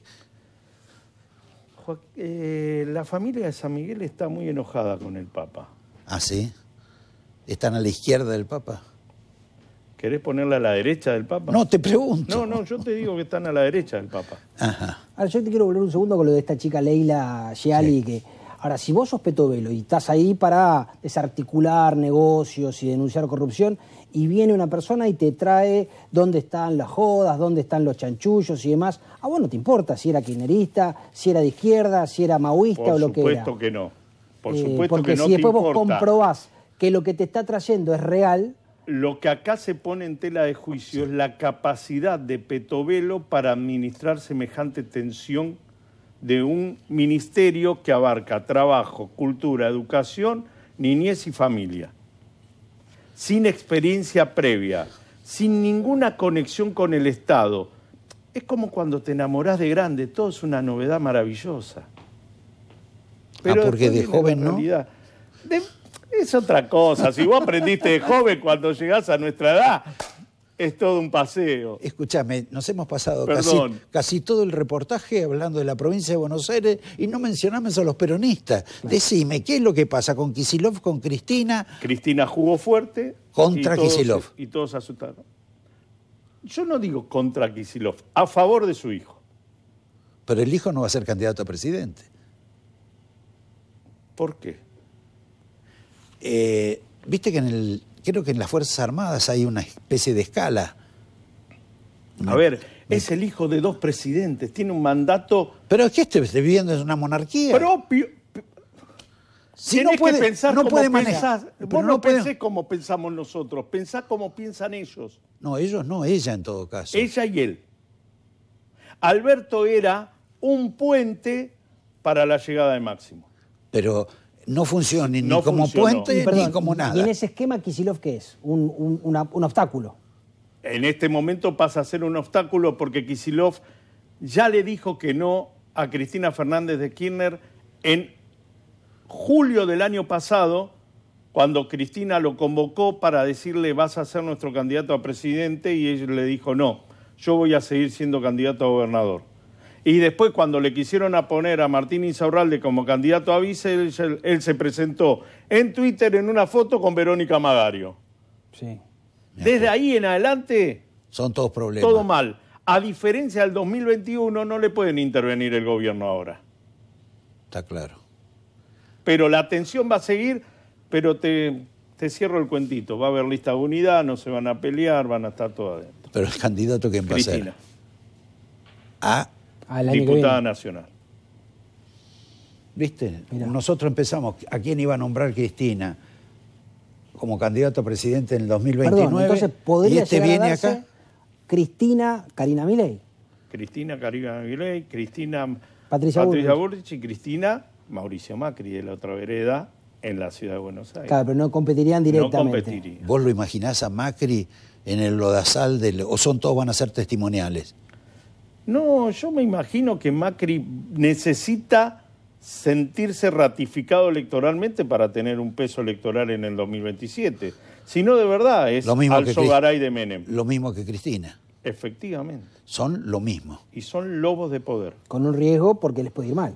Eh, la familia de San Miguel está muy enojada con el Papa. ¿Ah, sí? están a la izquierda del Papa. ¿Querés ponerla a la derecha del Papa? No, te pregunto. No, no, yo te digo que están a la derecha del Papa. Ajá. Ahora, yo te quiero volver un segundo con lo de esta chica Leila Yali. que. Ahora, si vos sos Petovelo y estás ahí para desarticular negocios y denunciar corrupción, y viene una persona y te trae dónde están las jodas, dónde están los chanchullos y demás, ah, bueno, te importa si era kirchnerista, si era de izquierda, si era maoísta o lo que era. Por supuesto que no. Por eh, supuesto porque no si después vos comprobás que lo que te está trayendo es real. Lo que acá se pone en tela de juicio es la capacidad de Petovelo para administrar semejante tensión de un ministerio que abarca trabajo, cultura, educación, niñez y familia, sin experiencia previa, sin ninguna conexión con el Estado. Es como cuando te enamorás de grande, todo es una novedad maravillosa. Ah, Pero porque de joven, ¿no? Es otra cosa. Si vos aprendiste de joven, cuando llegás a nuestra edad, es todo un paseo. Escúchame, nos hemos pasado casi, todo el reportaje hablando de la provincia de Buenos Aires y no mencionamos a los peronistas. Decime, ¿qué es lo que pasa con Kisilov, con Cristina? Cristina jugó fuerte. Contra Kisilov. Y todos asustaron. Yo no digo contra Kisilov, a favor de su hijo. Pero el hijo no va a ser candidato a presidente. ¿Por qué? Eh, viste que en el, creo que en las Fuerzas Armadas hay una especie de escala. A ver, es el hijo de dos presidentes, tiene un mandato... Pero es que este viviendo es una monarquía. Propio, si no puede, pensar como puede Vos no, pensés como pensamos nosotros, pensá como piensan ellos. No, ellos no, ella en todo caso. Ella y él. Alberto era un puente para la llegada de Máximo. Pero no funciona, ni como puente ni como nada. ¿Y en ese esquema Kisilov qué es? Un, obstáculo? En este momento pasa a ser un obstáculo porque Kisilov ya le dijo que no a Cristina Fernández de Kirchner en julio del año pasado, cuando Cristina lo convocó para decirle vas a ser nuestro candidato a presidente y ella le dijo no, yo voy a seguir siendo candidato a gobernador. Y después, cuando le quisieron a poner a Martín Insaurralde como candidato a vice, él, se presentó en Twitter en una foto con Verónica Magario. Sí. Desde ahí en adelante. Son todos problemas. Todo mal. A diferencia del 2021, no le pueden intervenir el gobierno ahora. Está claro. Pero la tensión va a seguir, pero te, te cierro el cuentito. Va a haber lista de unidad, no se van a pelear, van a estar todos adentro. Pero el candidato, que va a ser? A diputada nacional. ¿Viste? Nosotros empezamos a quién iba a nombrar Cristina como candidato a presidente en el 2029. entonces podría y este viene acá. Cristina Karina Milei. Cristina Karina Milei, Cristina Patricia, Patricia Burrich y Cristina Mauricio Macri de la otra vereda en la ciudad de Buenos Aires. Claro, pero no competirían directamente. ¿Vos lo imaginás a Macri en el lodazal del o son todos van a ser testimoniales? No, yo me imagino que Macri necesita sentirse ratificado electoralmente para tener un peso electoral en el 2027. Si no, de verdad, es lo mismo que de Menem. Lo mismo que Cristina. Efectivamente. Son lo mismo. Y son lobos de poder. Con un riesgo porque les puede ir mal.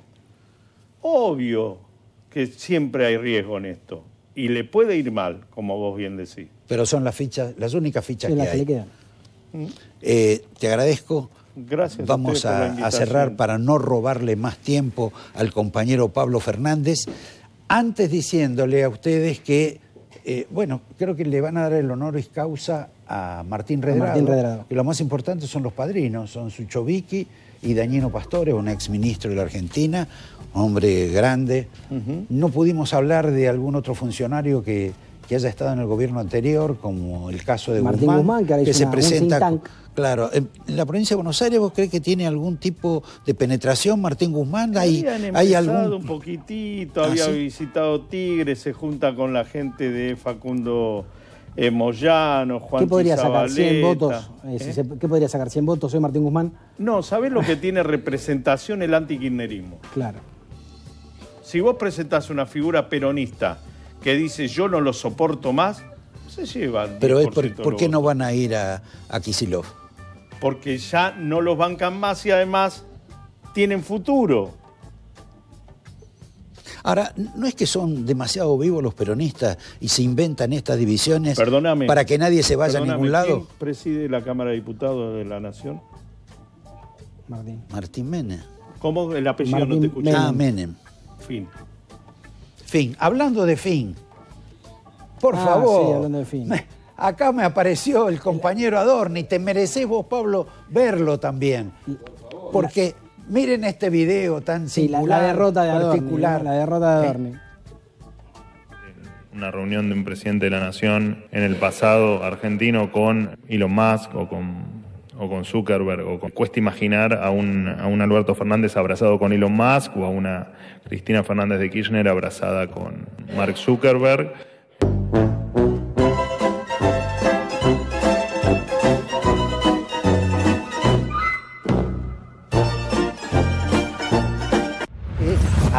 Obvio que siempre hay riesgo en esto. Y le puede ir mal, como vos bien decís. Pero son las fichas, las únicas fichas que, las que le quedan. ¿Mm? Eh, te agradezco. Vamos a, cerrar para no robarle más tiempo al compañero Pablo Fernández, antes diciéndole a ustedes que, eh, bueno, creo que le van a dar el honor y causa a Martín Redrado. Y lo más importante son los padrinos, son Suchoviki y Dañino Pastore, un ex ministro de la Argentina, hombre grande. No pudimos hablar de algún otro funcionario que, haya estado en el gobierno anterior, como el caso de Martín Guzmán, que se presenta Claro, en la provincia de Buenos Aires, ¿vos crees que tiene algún tipo de penetración Martín Guzmán? ¿Hay, Habían hay un poquitito, ah, había visitado Tigre, se junta con la gente de Facundo eh, Moyano, Juan ¿eh? ¿Qué podría sacar? ¿100 votos? ¿Qué podría sacar? ¿100 votos hoy Martín Guzmán? No, ¿sabés lo que tiene representación el kirchnerismo. Claro. Si vos presentás una figura peronista que dice yo no lo soporto más, se lleva. Pero es por, qué no van a ir a, a Kisilov? porque ya no los bancan más y además tienen futuro. Ahora, no es que son demasiado vivos los peronistas y se inventan estas divisiones para que nadie se vaya a ningún lado. ¿Quién preside la Cámara de Diputados de la Nación? Martín. Martín Menem. ¿Cómo el apellido no te escuché? Ah, Menem. Fin. Fin. Hablando de fin. Por ah, favor. Sí, hablando de fin. Acá me apareció el compañero Adorni, te mereces vos, Pablo, verlo también. Porque miren este video tan singular, la, derrota de La derrota de Adorni. Una reunión de un presidente de la nación en el pasado argentino con Elon Musk o con Zuckerberg, o cuesta imaginar a un, a un Alberto Fernández abrazado con Elon Musk o a una Cristina Fernández de Kirchner abrazada con Mark Zuckerberg.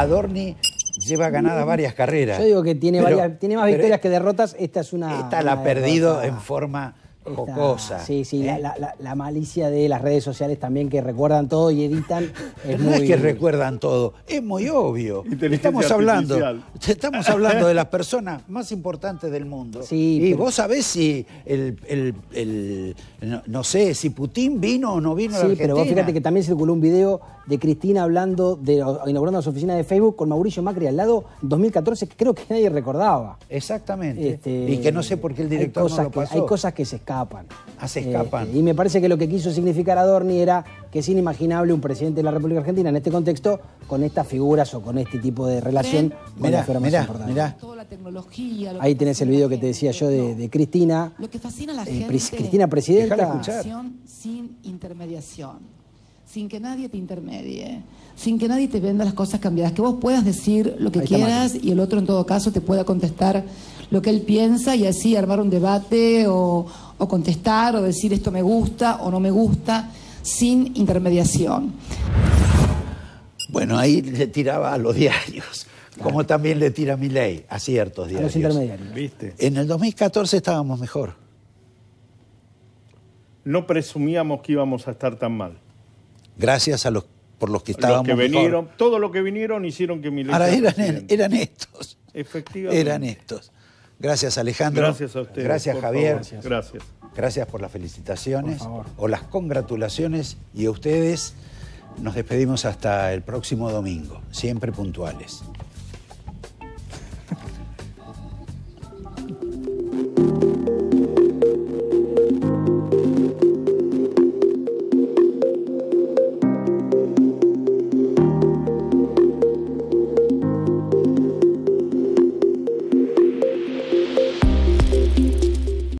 Dorni lleva ganada mm. varias carreras. Yo digo que tiene, varias, tiene más victorias que derrotas. Esta es una. Esta la ha perdido en forma jocosa. Sí, sí, ¿eh? la, malicia de las redes sociales también que recuerdan todo y editan. Es no muy... es que recuerdan todo, es muy obvio. Estamos hablando, estamos hablando de las personas más importantes del mundo. Sí, y vos sabés si el, no, sé, si Putin vino o no vino la Sí, pero vos fíjate que también circuló un video de Cristina hablando de inaugurando las oficina de Facebook con Mauricio Macri al lado, 2014, que creo que nadie recordaba. Exactamente. Este, y que no sé por qué el director hay cosas Que, se escapan. Ah, se este, escapan. y me parece que lo que quiso significar Adorni era que es inimaginable un presidente de la República Argentina en este contexto con estas figuras o con este tipo de relación mirá, mirá, Mirá. Ahí tenés el video que te decía yo de, Cristina. Lo que fascina a la eh, gente. Cristina presidenta. Sin intermediación sin que nadie te intermedie, sin que nadie te venda las cosas cambiadas, que vos puedas decir lo que quieras y el otro en todo caso te pueda contestar lo que él piensa y así armar un debate o, contestar o decir esto me gusta o no me gusta sin intermediación. Bueno, ahí le tiraba a los diarios, como también le tira mi ley, a ciertos diarios. intermediarios. En el 2014 estábamos mejor. No presumíamos que íbamos a estar tan mal gracias a los por los que estábamos. Los que vinieron, todo que vinieron hicieron que mi Ahora eran, estos. Efectivamente. Eran estos. Gracias Alejandro. Gracias a ustedes. Gracias Javier. Gracias. gracias. por las felicitaciones o las congratulaciones y a ustedes nos despedimos hasta el próximo domingo, siempre puntuales.